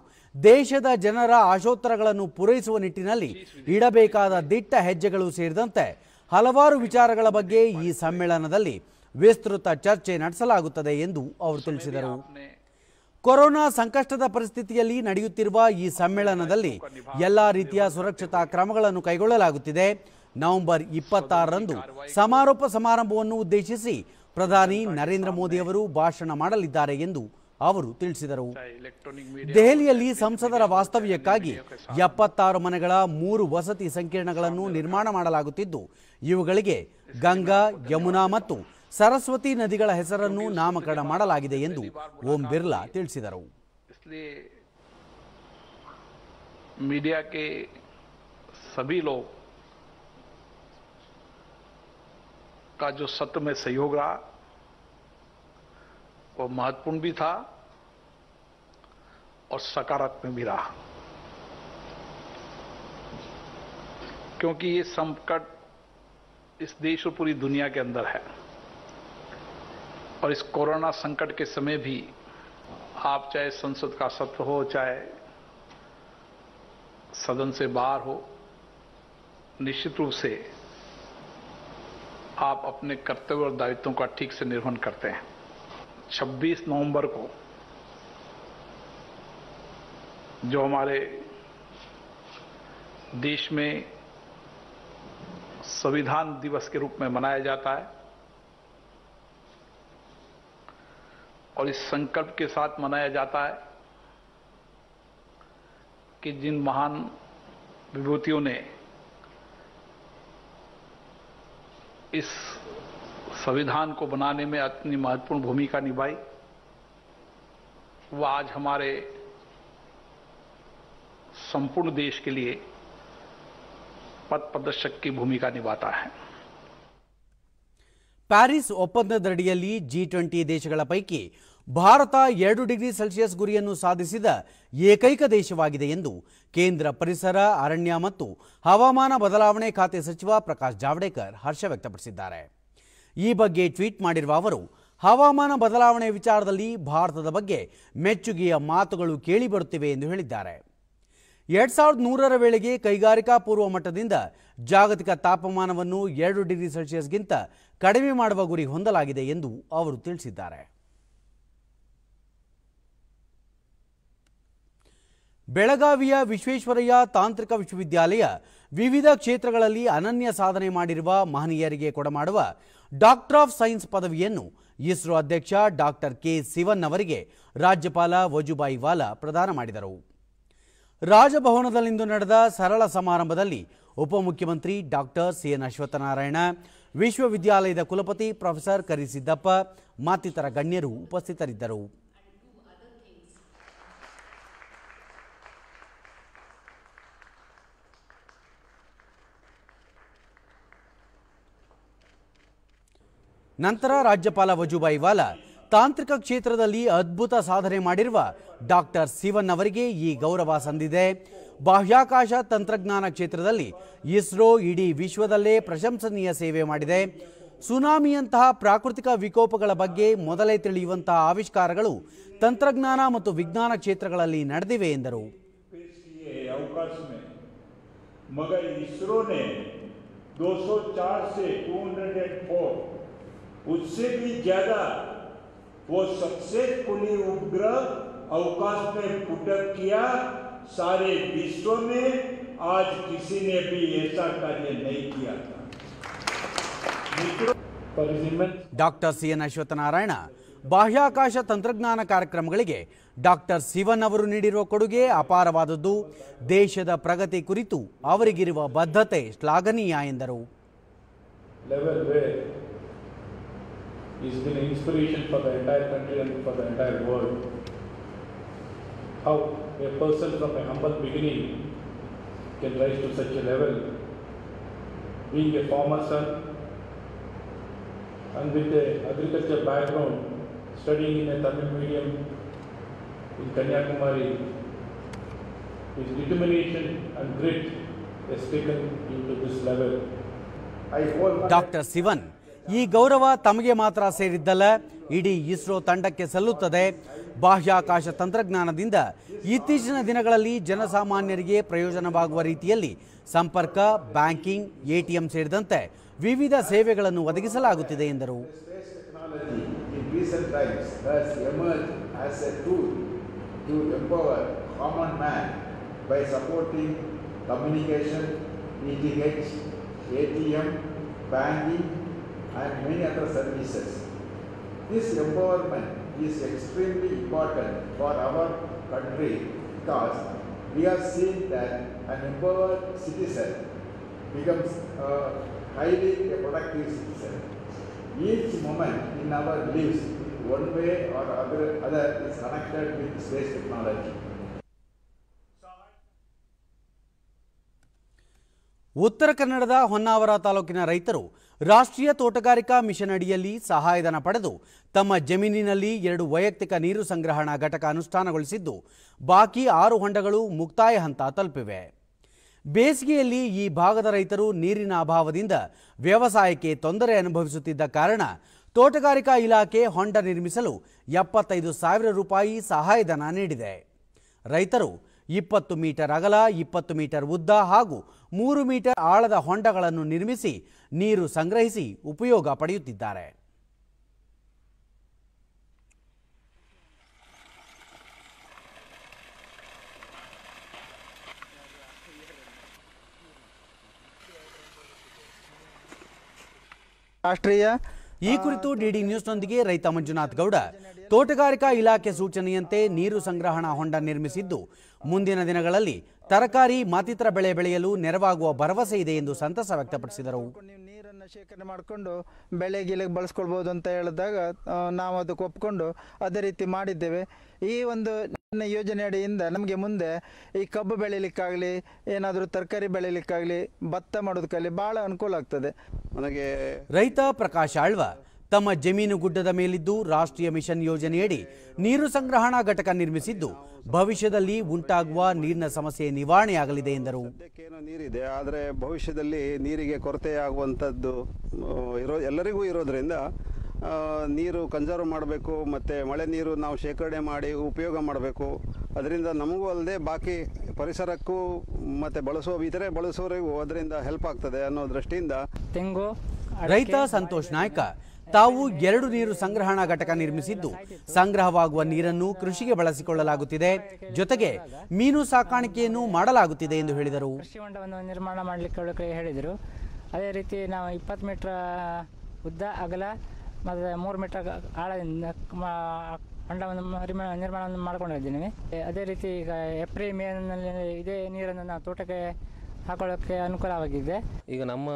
ದೇಶದ ಜನರ ಆಶೋತ್ತರಗಳನ್ನು ಪೂರೈಸುವ ನಿಟ್ಟಿನಲ್ಲಿ ಇಡಬೇಕಾದ ದಿಟ್ಟ ಹೆಜ್ಜೆಗಳು ಸೇರಿದಂತೆ ಹಲವಾರು ವಿಚಾರಗಳ ಬಗ್ಗೆ ಈ ಸಮ್ಮೇಳನದಲ್ಲಿ ವಿಸ್ತೃತ ಚರ್ಚೆ ನಡೆಸಲಾಗುತ್ತದೆ ಎಂದು ಅವರು ತಿಳಿಸಿದರು ಕೊರೋನಾ ಸಂಕಷ್ಟದ ಪರಿಸ್ಥಿತಿಯಲ್ಲಿ ನಡೆಯುತ್ತಿರುವ ಈ ಸಮ್ಮೇಳನದಲ್ಲಿ ಎಲ್ಲ ರೀತಿಯ ಸುರಕ್ಷತಾ ಕ್ರಮಗಳನ್ನು ಕೈಗೊಳ್ಳಲಾಗುತ್ತಿದೆ ನವೆಂಬರ್ ಇಪ್ಪತ್ತಾರರಂದು ಸಮಾರೋಪ ಸಮಾರಂಭವನ್ನು ಉದ್ದೇಶಿಸಿ ಪ್ರಧಾನಿ ನರೇಂದ್ರ ಮೋದಿ ಅವರು ಭಾಷಣ ಮಾಡಲಿದ್ದಾರೆ ಎಂದು ಅವರು ತಿಳಿಸಿದರು ದೆಹಲಿಯಲ್ಲಿ ಸಂಸದರ ವಾಸ್ತವ್ಯಕ್ಕಾಗಿ ಎಪ್ಪತ್ತಾರು ಮನೆಗಳ ಮೂರು ವಸತಿ ಸಂಕೀರ್ಣಗಳನ್ನು ನಿರ್ಮಾಣ ಮಾಡಲಾಗುತ್ತಿದ್ದು ಇವುಗಳಿಗೆ ಗಂಗಾ ಯಮುನಾ ಮತ್ತು ಸರಸ್ವತಿ ನದಿಗಳ ಹೆಸರನ್ನು ನಾಮಕರಣ ಮಾಡಲಾಗಿದೆ ಎಂದು ಓಂ ಬಿರ್ಲಾ ತಿಳಿಸಿದರು वो महत्वपूर्ण भी था और सकारात्मक भी रहा क्योंकि ये संकट इस देश और पूरी दुनिया के अंदर है और इस कोरोना संकट के समय भी आप चाहे संसद का सत्र हो चाहे सदन से बाहर हो निश्चित रूप से आप अपने कर्तव्य और दायित्वों का ठीक से निर्वहन करते हैं 26 नवंबर को जो हमारे देश में संविधान दिवस के रूप में मनाया जाता है और इस संकल्प के साथ मनाया जाता है कि जिन महान विभूतियों ने इस ಸಂವಿಧಾನವನ್ನು ಬनानेಲ್ಲಿ ತನ್ನ ಮಹತ್ವದ ಪಾತ್ರ ವಹಿಸಿ ವು આજ ہمارے संपूर्ण देश के लिए पद प्रदर्शक की भूमिका निभाता है पेरिस ओपेन 데ರೆಡಿಯಲಿ G20 ದೇಶಗಳ ಪೈಕಿ ಭಾರತ 2 ಡಿಗ್ರಿ ಸೆಲ್ಸಿಯಸ್ ಗುರಿಯನ್ನು ಸಾಧಿಸಿದ ಏಕೈಕ ದೇಶವಾಗಿದೆ ಎಂದು ಕೇಂದ್ರ ಪರಿಸರ ಅರಣ್ಯ ಮತ್ತು ಹವಾಮಾನ ಬದಲಾವಣೆ ಖಾತೆ ಸಚಿವಾ ಪ್ರಕಾಶ್ ಜಾವ್ಡೆಕರ್ हर्ष ವ್ಯಕ್ತಪಡಿಸಿದ್ದಾರೆ ಈ ಬಗ್ಗೆ ಟ್ವೀಟ್ ಮಾಡಿರುವ ಅವರು ಹವಾಮಾನ ಬದಲಾವಣೆ ವಿಚಾರದಲ್ಲಿ ಭಾರತದ ಬಗ್ಗೆ ಮೆಚ್ಚುಗೆಯ ಮಾತುಗಳು ಕೇಳಿಬರುತ್ತಿವೆ ಎಂದು ಹೇಳಿದ್ದಾರೆ ಎರಡ್ ಸಾವಿರದ ನೂರರ ವೇಳೆಗೆ ಕೈಗಾರಿಕಾ ಪೂರ್ವ ಮಟ್ಟದಿಂದ ಜಾಗತಿಕ ತಾಪಮಾನವನ್ನು ಎರಡು ಡಿಗ್ರಿ ಸೆಲ್ಸಿಯಸ್ಗಿಂತ ಕಡಿಮೆ ಮಾಡುವ ಗುರಿ ಹೊಂದಲಾಗಿದೆ ಎಂದು ಅವರು ತಿಳಿಸಿದ್ದಾರೆ ಬೆಳಗಾವಿಯ ವಿಶ್ವೇಶ್ವರಯ್ಯ ತಾಂತ್ರಿಕ ವಿಶ್ವವಿದ್ಯಾಲಯ ವಿವಿಧ ಕ್ಷೇತ್ರಗಳಲ್ಲಿ ಅನನ್ಯ ಸಾಧನೆ ಮಾಡಿರುವ ಮಹನೀಯರಿಗೆ ಕೊಡಮಾಡುವ ಡಾಕ್ಟರ್ ಆಫ್ ಸೈನ್ಸ್ ಪದವಿಯನ್ನು ಇಸ್ರೋ ಅಧ್ಯಕ್ಷ ಡಾಕ್ಟರ್ ಕೆ ಸಿವನ್ ಅವರಿಗೆ ರಾಜ್ಯಪಾಲ ವಜುಭಾಯಿ ವಾಲಾ ಪ್ರದಾನ ಮಾಡಿದರು ರಾಜಭವನದಲ್ಲಿಂದು ನಡೆದ ಸರಳ ಸಮಾರಂಭದಲ್ಲಿ ಉಪಮುಖ್ಯಮಂತ್ರಿ ಡಾಕ್ಟರ್ ಸಿ ಎನ್ ಅಶ್ವತ್ಥನಾರಾಯಣ ವಿಶ್ವವಿದ್ಯಾಲಯದ ಕುಲಪತಿ ಪ್ರೊಫೆಸರ್ ಕರಿಸಿದ್ದಪ್ಪ ಮತ್ತಿತರ ಗಣ್ಯರು ಉಪಸ್ಥಿತರಿದ್ದರು ನಂತರ ರಾಜ್ಯಪಾಲ ವಜುಭಾಯಿ ವಾಲಾ ತಾಂತ್ರಿಕ ಕ್ಷೇತ್ರದಲ್ಲಿ ಅದ್ಭುತ ಸಾಧನೆ ಮಾಡಿರುವ ಡಾಕ್ಟರ್ ಸಿವನ್ ಅವರಿಗೆ ಈ ಗೌರವ ಸಂದಿದೆ ಬಾಹ್ಯಾಕಾಶ ತಂತ್ರಜ್ಞಾನ ಕ್ಷೇತ್ರದಲ್ಲಿ ಇಸ್ರೋ ಇಡೀ ವಿಶ್ವದಲ್ಲೇ ಪ್ರಶಂಸನೀಯ ಸೇವೆ ಮಾಡಿದೆ ಸುನಾಮಿಯಂತಹ ಪ್ರಾಕೃತಿಕ ವಿಕೋಪಗಳ ಬಗ್ಗೆ ಮೊದಲೇ ತಿಳಿಯುವಂತಹ ಆವಿಷ್ಕಾರಗಳು ತಂತ್ರಜ್ಞಾನ ಮತ್ತು ವಿಜ್ಞಾನ ಕ್ಷೇತ್ರಗಳಲ್ಲಿ ನಡೆದಿವೆ ಎಂದರು उससे भी ज्यादा वो सक्सेसफुली उपग्रह अवकाश में पुटक किया सारे विश्व में आज किसी ने भी ऐसा कार्य नहीं किया था ಡಾಕ್ಟರ್ ಸಿ ಎನ್ ಅಶ್ವತ್ಥನಾರಾಯಣ ಬಾಹ್ಯಾಕಾಶ ತಂತ್ರಜ್ಞಾನ ಕಾರ್ಯಕ್ರಮಗಳಿಗೆ ಡಾಕ್ಟರ್ ಸಿವನ್ ಅವರು ನೀಡಿರುವ ಕೊಡುಗೆ ಅಪಾರವಾದದ್ದು ದೇಶದ ಪ್ರಗತಿ ಕುರಿತು ಅವರಿಗಿರುವ ಬದ್ಧತೆ ಶ್ಲಾಘನೀಯ ಎಂದರು He's been an inspiration for the entire country and for the entire world. How a person from a humble beginning can rise to such a level, being a farmer son and with an agriculture background, studying in a Tamil medium in Kanyakumari, his determination and grit has taken him to this level. Dr. Sivan ಈ ಗೌರವ ತಮಗೆ ಮಾತ್ರ ಸೇರಿದ್ದಲ್ಲ ಇಡೀ ಇಸ್ರೋ ತಂಡಕ್ಕೆ ಸಲ್ಲುತ್ತದೆ ಬಾಹ್ಯಾಕಾಶ ತಂತ್ರಜ್ಞಾನದಿಂದ ಇತ್ತೀಚಿನ ದಿನಗಳಲ್ಲಿ ಜನಸಾಮಾನ್ಯರಿಗೆ ಪ್ರಯೋಜನವಾಗುವ ರೀತಿಯಲ್ಲಿ ಸಂಪರ್ಕ ಬ್ಯಾಂಕಿಂಗ್ ಎಟಿಎಂ ಸೇರಿದಂತೆ ವಿವಿಧ ಸೇವೆಗಳನ್ನು ಒದಗಿಸಲಾಗುತ್ತಿದೆ ಎಂದರು and many other services. This empowerment is extremely important for our country because we have seen that an empowered citizen becomes a highly productive citizen. Each moment in our lives, one way or other, other is connected with space technology. ಉತ್ತರ ಕನ್ನಡದ ಹೊನ್ನಾವರ ತಾಲೂಕಿನ ರೈತರು ರಾಷ್ಟ್ರೀಯ ತೋಟಗಾರಿಕಾ mission ಅಡಿಯಲ್ಲಿ ಸಹಾಯಧನ ಪಡೆದು ತಮ್ಮ ಜಮೀನಿನಲ್ಲಿ ಎರಡು ವೈಯಕ್ತಿಕ ನೀರು ಸಂಗ್ರಹಣಾ ಘಟಕ ಅನುಷ್ಠಾನಗೊಳಿಸಿದ್ದು ಬಾಕಿ ಆರು ಹೊಂಡಗಳು ಮುಕ್ತಾಯ ಹಂತ ತಲುಪಿವೆ ಬೇಸಿಗೆಯಲ್ಲಿ ಈ ಭಾಗದ ರೈತರು ನೀರಿನ ಅಭಾವದಿಂದ ವ್ಯವಸಾಯಕ್ಕೆ ತೊಂದರೆ ಅನುಭವಿಸುತ್ತಿದ್ದ ಕಾರಣ ತೋಟಗಾರಿಕಾ ಇಲಾಖೆ ಹೊಂಡ ನಿರ್ಮಿಸಲು ಎಪ್ಪತ್ತೈದು ಸಾವಿರ ರೂಪಾಯಿ ಸಹಾಯಧನ ನೀಡಿದೆ ರೈತರು ಇಪ್ಪತ್ತು ಮೀಟರ್ ಅಗಲ ಇಪ್ಪತ್ತು ಮೀಟರ್ ಉದ್ದ ಹಾಗೂ ಮೂರು ಮೀಟರ್ ಆಳದ ಹೊಂಡಗಳನ್ನು ನಿರ್ಮಿಸಿ ನೀರು ಸಂಗ್ರಹಿಸಿ ಉಪಯೋಗ ಪಡೆಯುತ್ತಿದ್ದಾರೆ ಈ ಕುರಿತು ಡಿಡಿ ನ್ಯೂಸ್ನೊಂದಿಗೆ ರೈತ ಮಂಜುನಾಥ್ ಗೌಡ ತೋಟಗಾರಿಕಾ ಇಲಾಖೆ ಸೂಚನೆಯಂತೆ ನೀರು ಸಂಗ್ರಹಣಾ ಹೊಂಡ ನಿರ್ಮಿಸಿದ್ದು ಮುಂದಿನ ದಿನಗಳಲ್ಲಿ ತರಕಾರಿ ಮತ್ತಿತರ ಬೆಳೆ ಬೆಳೆಯಲು ನೆರವಾಗುವ ಭರವಸೆ ಇದೆ ಎಂದು ಸಂತಸ ವ್ಯಕ್ತಪಡಿಸಿದರು ನೀರನ್ನು ಶೇಖರಣೆ ಮಾಡಿಕೊಂಡು ಬೆಳೆ ಗಿಲೆಗೆ ಬಳಸ್ಕೊಳ್ಬಹುದು ಅಂತ ಹೇಳಿದಾಗ ನಾವು ಅದಕ್ಕೆ ಒಪ್ಕೊಂಡು ಅದೇ ರೀತಿ ಮಾಡಿದ್ದೇವೆ ಈ ಒಂದು ಯೋಜನೆ ಅಡಿಯಿಂದ ನಮಗೆ ಮುಂದೆ ಈ ಕಬ್ಬು ಬೆಳೀಲಿಕ್ಕಾಗಲಿ ಏನಾದರೂ ತರಕಾರಿ ಬೆಳೀಲಿಕ್ಕಾಗಲಿ ಭತ್ತ ಮಾಡೋದಕ್ಕಾಗಲಿ ಭಾಳ ಅನುಕೂಲ ಆಗ್ತದೆ ನನಗೆ ರೈತ ಪ್ರಕಾಶ್ ಆಳ್ವ ತಮ್ಮ ಜಮೀನು ಗುಡ್ಡದ ಮೇಲಿದ್ದು ರಾಷ್ಟ್ರೀಯ ಮಿಷನ್ ಯೋಜನೆಯಡಿ ನೀರು ಸಂಗ್ರಹಣಾ ಘಟಕ ನಿರ್ಮಿಸಿದ್ದು ಭವಿಷ್ಯದಲ್ಲಿ ಉಂಟಾಗುವ ನೀರಿನ ಸಮಸ್ಯೆ ನಿವಾರಣೆಯಾಗಲಿದೆ ಎಂದರು ನೀರಿದೆ ಆದರೆ ಭವಿಷ್ಯದಲ್ಲಿ ನೀರಿಗೆ ಕೊರತೆಯಾಗುವಂಥದ್ದು ಇರೋ ಎಲ್ಲರಿಗೂ ಇರೋದ್ರಿಂದ ನೀರು ಕನ್ಸರ್ವ್ ಮಾಡಬೇಕು ಮತ್ತು ಮಳೆ ನೀರು ನಾವು ಶೇಖರಣೆ ಮಾಡಿ ಉಪಯೋಗ ಮಾಡಬೇಕು ಅದರಿಂದ ನಮಗೂ ಅಲ್ಲದೆ ಬಾಕಿ ಪರಿಸರಕ್ಕೂ ಮತ್ತು ಬಳಸೋ ಇತರೆ ಬಳಸೋರಿಗೂ ಅದರಿಂದ ಹೆಲ್ಪ್ ಆಗ್ತದೆ ಅನ್ನೋ ದೃಷ್ಟಿಯಿಂದ ತೆಂಗು ರೈತ ಸಂತೋಷ್ ನಾಯ್ಕ ತಾವು ಎರಡು ನೀರು ಸಂಗ್ರಹಣಾ ಘಟಕ ನಿರ್ಮಿಸಿದ್ದು ಸಂಗ್ರಹವಾಗುವ ನೀರನ್ನು ಕೃಷಿಗೆ ಬಳಸಿಕೊಳ್ಳಲಾಗುತ್ತಿದೆ ಜೊತೆಗೆ ಮೀನು ಸಾಕಾಣಿಕೆಯನ್ನು ಮಾಡಲಾಗುತ್ತಿದೆ ಎಂದು ಹೇಳಿದರು ಕೃಷಿ ಹೊಂಡವನ್ನು ನಿರ್ಮಾಣ ಮಾಡಲಿಕ್ಕೆ ಹೇಳಿದರು ಅದೇ ರೀತಿ ನಾವು ಇಪ್ಪತ್ತು ಮೀಟರ್ ಉದ್ದ ಅಗಲ ಮತ್ತು ಮೂರು ಮೀಟರ್ ಆಳದಿಂದ ಹೊಂಡವನ್ನು ನಿರ್ಮಾಣವನ್ನು ಮಾಡಿಕೊಂಡಿದ್ದೀವಿ ಅದೇ ರೀತಿ ಈಗ ಏಪ್ರಿಲ್ ಮೇನಲ್ಲಿ ಇದೇ ನೀರನ್ನು ನಾವು ತೋಟಕ್ಕೆ ಹಾಕೊಳ್ಳೋಕೆ ಅನುಕೂಲವಾಗಿದೆ ಈಗ ನಮ್ಮ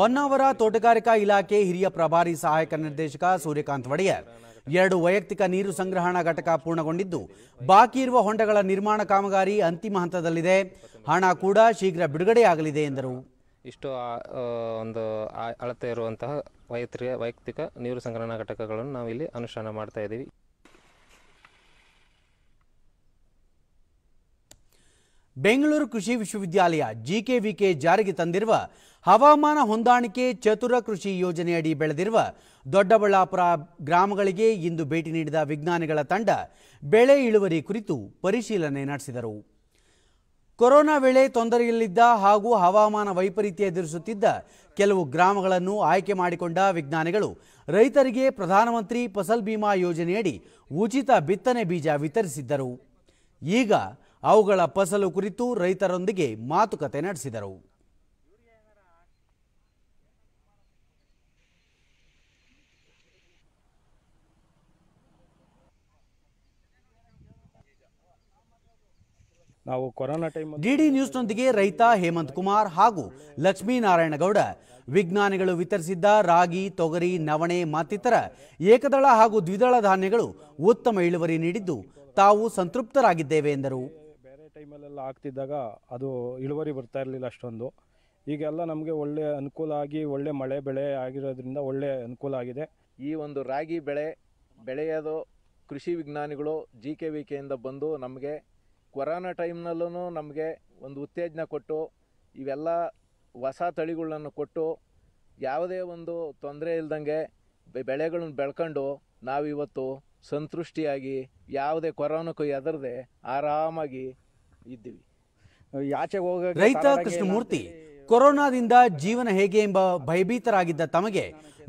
ಹೊನ್ನಾವರ ತೋಟಗಾರಿಕಾ ಇಲಾಖೆ ಹಿರಿಯ ಪ್ರಭಾರಿ ಸಹಾಯಕ ನಿರ್ದೇಶಕ ಸೂರ್ಯಕಾಂತ್ ಒಡೆಯರ್ ಎರಡು ವೈಯಕ್ತಿಕ ನೀರು ಸಂಗ್ರಹಣಾ ಘಟಕ ಪೂರ್ಣಗೊಂಡಿದ್ದು ಬಾಕಿ ಇರುವ ಹೊಂಡಗಳ ನಿರ್ಮಾಣ ಕಾಮಗಾರಿ ಅಂತಿಮ ಹಂತದಲ್ಲಿದೆ ಹಣ ಕೂಡ ಶೀಘ್ರ ಬಿಡುಗಡೆಯಾಗಲಿದೆ ಎಂದರು ಇಷ್ಟು ಒಂದು ಅಳತೆ ಇರುವಂತಹ ವೈಯಕ್ತಿಕ ನೀರು ಸಂಗ್ರಹಣಾ ಘಟಕಗಳನ್ನು ನಾವು ಇಲ್ಲಿ ಅನುಷ್ಠಾನ ಮಾಡ್ತಾ ಇದ್ದೀವಿ ಬೆಂಗಳೂರು ಕೃಷಿ ವಿಶ್ವವಿದ್ಯಾಲಯ ಜಿಕೆವಿಕೆ ಜಾರಿಗೆ ತಂದಿರುವ ಹವಾಮಾನ ಹೊಂದಾಣಿಕೆ ಚತುರ ಕೃಷಿ ಯೋಜನೆಯಡಿ ಬೆಳೆದಿರುವ ದೊಡ್ಡಬಳ್ಳಾಪುರ ಗ್ರಾಮಗಳಿಗೆ ಇಂದು ಭೇಟಿ ನೀಡಿದ ವಿಜ್ಞಾನಿಗಳ ತಂಡ ಬೆಳೆ ಇಳುವರಿ ಕುರಿತು ಪರಿಶೀಲನೆ ನಡೆಸಿದರು ಕೊರೋನಾ ವೇಳೆ ತೊಂದರೆಯಲ್ಲಿದ್ದ ಹಾಗೂ ಹವಾಮಾನ ವೈಪರೀತ್ಯ ಎದುರಿಸುತ್ತಿದ್ದ ಕೆಲವು ಗ್ರಾಮಗಳನ್ನು ಆಯ್ಕೆ ಮಾಡಿಕೊಂಡ ವಿಜ್ಞಾನಿಗಳು ರೈತರಿಗೆ ಪ್ರಧಾನಮಂತ್ರಿ ಫಸಲ್ ಬಿಮಾ ಯೋಜನೆಯಡಿ ಉಚಿತ ಬಿತ್ತನೆ ಬೀಜ ವಿತರಿಸಿದ್ದರು ಈಗ ಅವುಗಳ ಫಸಲು ಕುರಿತು ರೈತರೊಂದಿಗೆ ಮಾತುಕತೆ ನಡೆಸಿದರು ನಾವು ಕೊರೋನಾ ಟೈಮ್ ಡಿಡಿ ನ್ಯೂಸ್ನೊಂದಿಗೆ ರೈತ ಹೇಮಂತ್ ಕುಮಾರ್ ಹಾಗೂ ಲಕ್ಷ್ಮೀನಾರಾಯಣಗೌಡ ವಿಜ್ಞಾನಿಗಳು ವಿತರಿಸಿದ್ದ ರಾಗಿ ತೊಗರಿ ನವಣೆ ಮತ್ತಿತರ ಏಕದಳ ಹಾಗೂ ದ್ವಿದಳ ಧಾನ್ಯಗಳು ಉತ್ತಮ ಇಳುವರಿ ನೀಡಿದ್ದು ತಾವು ಸಂತೃಪ್ತರಾಗಿದ್ದೇವೆ ಎಂದರು ಟೈಮಲ್ಲೆಲ್ಲ ಆಗ್ತಿದ್ದಾಗ ಅದು ಇಳುವರಿ ಬರ್ತಾ ಇರಲಿಲ್ಲ ಅಷ್ಟೊಂದು ಈಗೆಲ್ಲ ನಮಗೆ ಒಳ್ಳೆ ಅನುಕೂಲ ಆಗಿ ಒಳ್ಳೆ ಮಳೆ ಬೆಳೆ ಆಗಿರೋದ್ರಿಂದ ಒಳ್ಳೆ ಅನುಕೂಲ ಆಗಿದೆ ಈ ಒಂದು ರಾಗಿ ಬೆಳೆ ಬೆಳೆಯೋದು ಕೃಷಿ ವಿಜ್ಞಾನಿಗಳು ಜಿ ಕೆ ವಿ ಕೆಯಿಂದ ಬಂದು ನಮಗೆ ಕೊರೋನಾ ಟೈಮ್ನಲ್ಲೂ ನಮಗೆ ಒಂದು ಉತ್ತೇಜನ ಕೊಟ್ಟು ಇವೆಲ್ಲ ಹೊಸ ತಳಿಗಳನ್ನು ಕೊಟ್ಟು ಯಾವುದೇ ಒಂದು ತೊಂದರೆ ಇಲ್ದಂಗೆ ಬೆಳೆಗಳನ್ನು ಬೆಳ್ಕೊಂಡು ನಾವಿವತ್ತು ಸಂತೃಷ್ಟಿಯಾಗಿ ಯಾವುದೇ ಕೊರೋನಕ್ಕೂ ಎದರದೆ ಆರಾಮಾಗಿ ಇದ್ದೀವಿ ಆಚೆಗೆ ಹೋಗ ರೈತ ಕೃಷ್ಣಮೂರ್ತಿ ಕೊರೋನಾದಿಂದ ಜೀವನ ಹೇಗೆ ಎಂಬ ಭಯಭೀತರಾಗಿದ್ದ ತಮಗೆ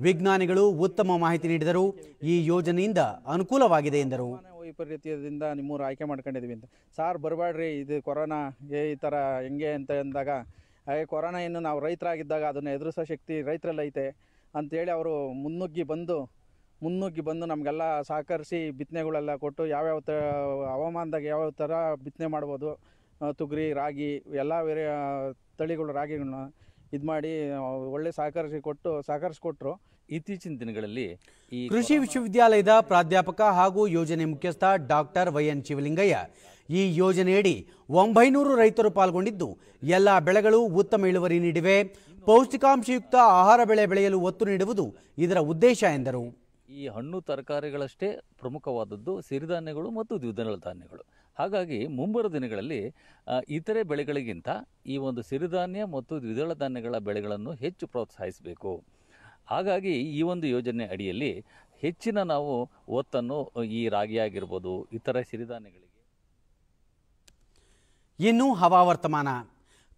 ವಿಜ್ಞಾನಿಗಳು ಉತ್ತಮ ಮಾಹಿತಿ ನೀಡಿದರು ಈ ಯೋಜನೆಯಿಂದ ಅನುಕೂಲವಾಗಿದೆ ಎಂದರು ವೈಪರೀತ್ಯದಿಂದ ನಿಮ್ಮೂರು ಆಯ್ಕೆ ಮಾಡ್ಕೊಂಡಿದ್ವಿ ಅಂತ ಸಾರ್ ಬರಬೇಡ್ರಿ ಇದು ಕೊರೋನಾ ಏ ಈ ಥರ ಹೆಂಗೆ ಅಂತ ಅಂದಾಗ ಕೊರೋನಾ ಏನು ನಾವು ರೈತರಾಗಿದ್ದಾಗ ಅದನ್ನು ಎದುರಿಸೋ ಶಕ್ತಿ ರೈತರಲ್ಲೈತೆ ಅಂತೇಳಿ ಅವರು ಮುನ್ನುಗ್ಗಿ ಬಂದು ಮುನ್ನುಗ್ಗಿ ಬಂದು ನಮಗೆಲ್ಲ ಸಹಕರಿಸಿ ಬಿತ್ತನೆಗಳೆಲ್ಲ ಕೊಟ್ಟು ಯಾವ್ಯಾವ ತ ಹವಾಮಾನದಾಗ ಯಾವ್ಯಾವ ಥರ ಬಿತ್ತನೆ ಮಾಡ್ಬೋದು ತೊಗರಿ ರಾಗಿ ಎಲ್ಲ ವೇರೆ ತಳಿಗಳು ರಾಗಿಗಳನ್ನ ಇದು ಮಾಡಿ ಒಳ್ಳೆ ಸಹಕರಿಸಿ ಕೊಟ್ಟು ಸಹಕರಿಸಿಕೊಟ್ರು ಇತ್ತೀಚಿನ ದಿನಗಳಲ್ಲಿ ಈ ಕೃಷಿ ವಿಶ್ವವಿದ್ಯಾಲಯದ ಪ್ರಾಧ್ಯಾಪಕ ಹಾಗೂ ಯೋಜನೆ ಮುಖ್ಯಸ್ಥ ಡಾಕ್ಟರ್ ವೈಎನ್ ಶಿವಲಿಂಗಯ್ಯ ಈ ಯೋಜನೆಯಡಿ ಒಂಬೈನೂರು ರೈತರು ಪಾಲ್ಗೊಂಡಿದ್ದು ಎಲ್ಲ ಬೆಳೆಗಳು ಉತ್ತಮ ಇಳುವರಿ ನೀಡಿವೆ ಪೌಷ್ಟಿಕಾಂಶಯುಕ್ತ ಆಹಾರ ಬೆಳೆ ಬೆಳೆಯಲು ಒತ್ತು ನೀಡುವುದು ಇದರ ಉದ್ದೇಶ ಎಂದರು ಈ ಹಣ್ಣು ತರಕಾರಿಗಳಷ್ಟೇ ಪ್ರಮುಖವಾದದ್ದು ಸಿರಿಧಾನ್ಯಗಳು ಮತ್ತು ದ್ವಿದಳ ಧಾನ್ಯಗಳು ಹಾಗಾಗಿ ಮುಂಬರುವ ದಿನಗಳಲ್ಲಿ ಇತರೆ ಬೆಳೆಗಳಿಗಿಂತ ಈ ಒಂದು ಸಿರಿಧಾನ್ಯ ಮತ್ತು ದ್ವಿದಳ ಧಾನ್ಯಗಳ ಬೆಳೆಗಳನ್ನು ಹೆಚ್ಚು ಪ್ರೋತ್ಸಾಹಿಸಬೇಕು ಹಾಗಾಗಿ ಈ ಒಂದು ಯೋಜನೆ ಅಡಿಯಲ್ಲಿ ಹೆಚ್ಚಿನ ನಾವು ಒತ್ತನ್ನು ಈ ರಾಗಿ ಆಗಿರ್ಬೋದು ಇತರ ಸಿರಿಧಾನ್ಯಗಳಿಗೆ ಇನ್ನು ಹವಾವರ್ತಮಾನ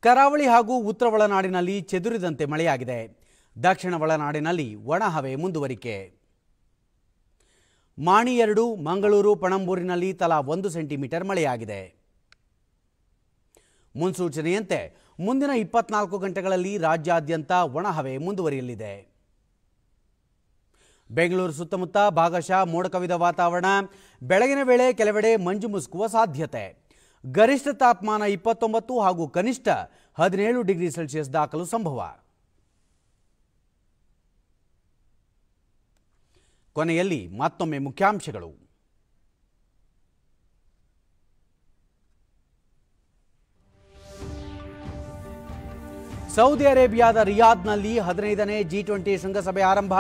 ಕರಾವಳಿ ಹಾಗೂ ಉತ್ತರ ಒಳನಾಡಿನಲ್ಲಿ ಚದುರಿದಂತೆ ಮಳೆಯಾಗಿದೆ ದಕ್ಷಿಣ ಒಳನಾಡಿನಲ್ಲಿ ಒಣಹವೆ ಮುಂದುವರಿಕೆ ಮಾಣಿ ಎರಡು ಮಂಗಳೂರು ಪಣಂಬೂರಿನಲ್ಲಿ ತಲಾ ಒಂದು ಸೆಂಟಿಮೀಟರ್ ಮಳೆಯಾಗಿದೆ ಮುನ್ಸೂಚನೆಯಂತೆ ಮುಂದಿನ ಇಪ್ಪತ್ನಾಲ್ಕು ಗಂಟೆಗಳಲ್ಲಿ ರಾಜ್ಯಾದ್ಯಂತ ಒಣಹವೆ ಮುಂದುವರಿಯಲಿದೆ ಬೆಂಗಳೂರು ಸುತ್ತಮುತ್ತ ಭಾಗಶಃ ಮೋಡಕವಿದ ವಾತಾವರಣ ಬೆಳಗಿನ ವೇಳೆ ಕೆಲವೆಡೆ ಮಂಜು ಮುಸುಕುವ ಸಾಧ್ಯತೆ ಗರಿಷ್ಠ ತಾಪಮಾನ ಇಪ್ಪತ್ತೊಂಬತ್ತು ಹಾಗೂ ಕನಿಷ್ಠ ಹದಿನೇಳು ಡಿಗ್ರಿ ಸೆಲ್ಸಿಯಸ್ ದಾಖಲು ಸಂಭವ ಕೊನೆಯಲ್ಲಿ ಮತ್ತೊಮ್ಮೆ ಮುಖ್ಯಾಂಶಗಳು ಸೌದಿ ಅರೇಬಿಯಾದ ರಿಯಾದ್ನಲ್ಲಿ ಹದಿನೈದನೇ ಜಿ ಟ್ವೆಂಟಿ ಶೃಂಗಸಭೆ ಆರಂಭ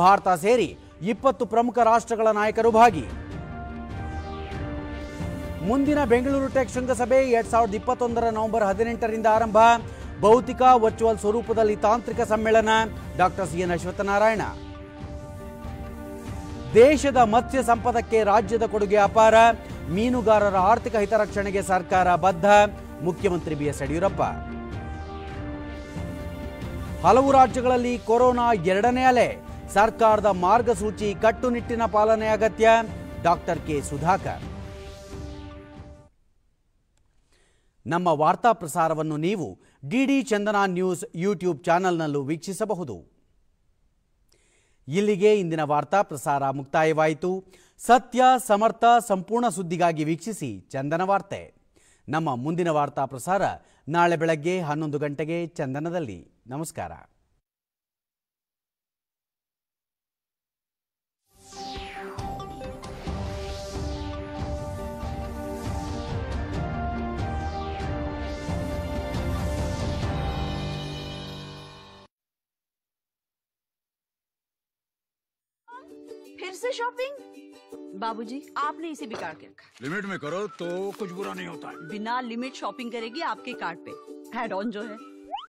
ಭಾರತ ಸೇರಿ ಇಪ್ಪತ್ತು ಪ್ರಮುಖ ರಾಷ್ಟ್ರಗಳ ನಾಯಕರು ಭಾಗಿ ಮುಂದಿನ ಬೆಂಗಳೂರು ಟೆಕ್ ಶೃಂಗಸಭೆ ಎರಡ್ ಸಾವಿರದ ಇಪ್ಪತ್ತೊಂದರ ನವೆಂಬರ್ ಹದಿನೆಂಟರಿಂದ ಆರಂಭ ಭೌತಿಕ ವರ್ಚುವಲ್ ಸ್ವರೂಪದಲ್ಲಿ ತಾಂತ್ರಿಕ ಸಮ್ಮೇಳನ ಡಾಕ್ಟರ್ ಸಿಎನ್ ಎನ್ ಅಶ್ವತ್ಥನಾರಾಯಣ ದೇಶದ ಮತ್ಸ್ಯ ಸಂಪದಕ್ಕೆ ರಾಜ್ಯದ ಕೊಡುಗೆ ಅಪಾರ ಮೀನುಗಾರರ ಆರ್ಥಿಕ ಹಿತರಕ್ಷಣೆಗೆ ಸರ್ಕಾರ ಬದ್ಧ ಮುಖ್ಯಮಂತ್ರಿ ಬಿಎಸ್ ಯಡಿಯೂರಪ್ಪ ಹಲವು ರಾಜ್ಯಗಳಲ್ಲಿ ಕೊರೋನಾ ಎರಡನೇ ಅಲೆ ಸರ್ಕಾರದ ಮಾರ್ಗಸೂಚಿ ಕಟ್ಟುನಿಟ್ಟಿನ ಪಾಲನೆ ಅಗತ್ಯ ಡಾಕ್ಟರ್ ಕೆ ಸುಧಾಕರ್ ನಮ್ಮ ವಾರ್ತಾ ಪ್ರಸಾರವನ್ನು ನೀವು ಡಿಡಿ ಚಂದನ ನ್ಯೂಸ್ ಯೂಟ್ಯೂಬ್ ಚಾನಲ್ನಲ್ಲೂ ವೀಕ್ಷಿಸಬಹುದು ಇಲ್ಲಿಗೆ ಇಂದಿನ ವಾರ್ತಾ ಪ್ರಸಾರ ಮುಕ್ತಾಯವಾಯಿತು ಸತ್ಯ ಸಮರ್ಥ ಸಂಪೂರ್ಣ ಸುದ್ದಿಗಾಗಿ ವೀಕ್ಷಿಸಿ ಚಂದನ ವಾರ್ತೆ ನಮ್ಮ ಮುಂದಿನ ವಾರ್ತಾ ಪ್ರಸಾರ ನಾಳೆ ಬೆಳಗ್ಗೆ ಹನ್ನೊಂದು ಗಂಟೆಗೆ ಚಂದನದಲ್ಲಿ ನಮಸ್ಕಾರ से शॉपिंग बाबूजी आपने इसे बिगाड़ के रखा लिमिट में करो तो कुछ बुरा नहीं होता बिना लिमिट शॉपिंग करेगी आपके कार्ड पे हेड ऑन जो है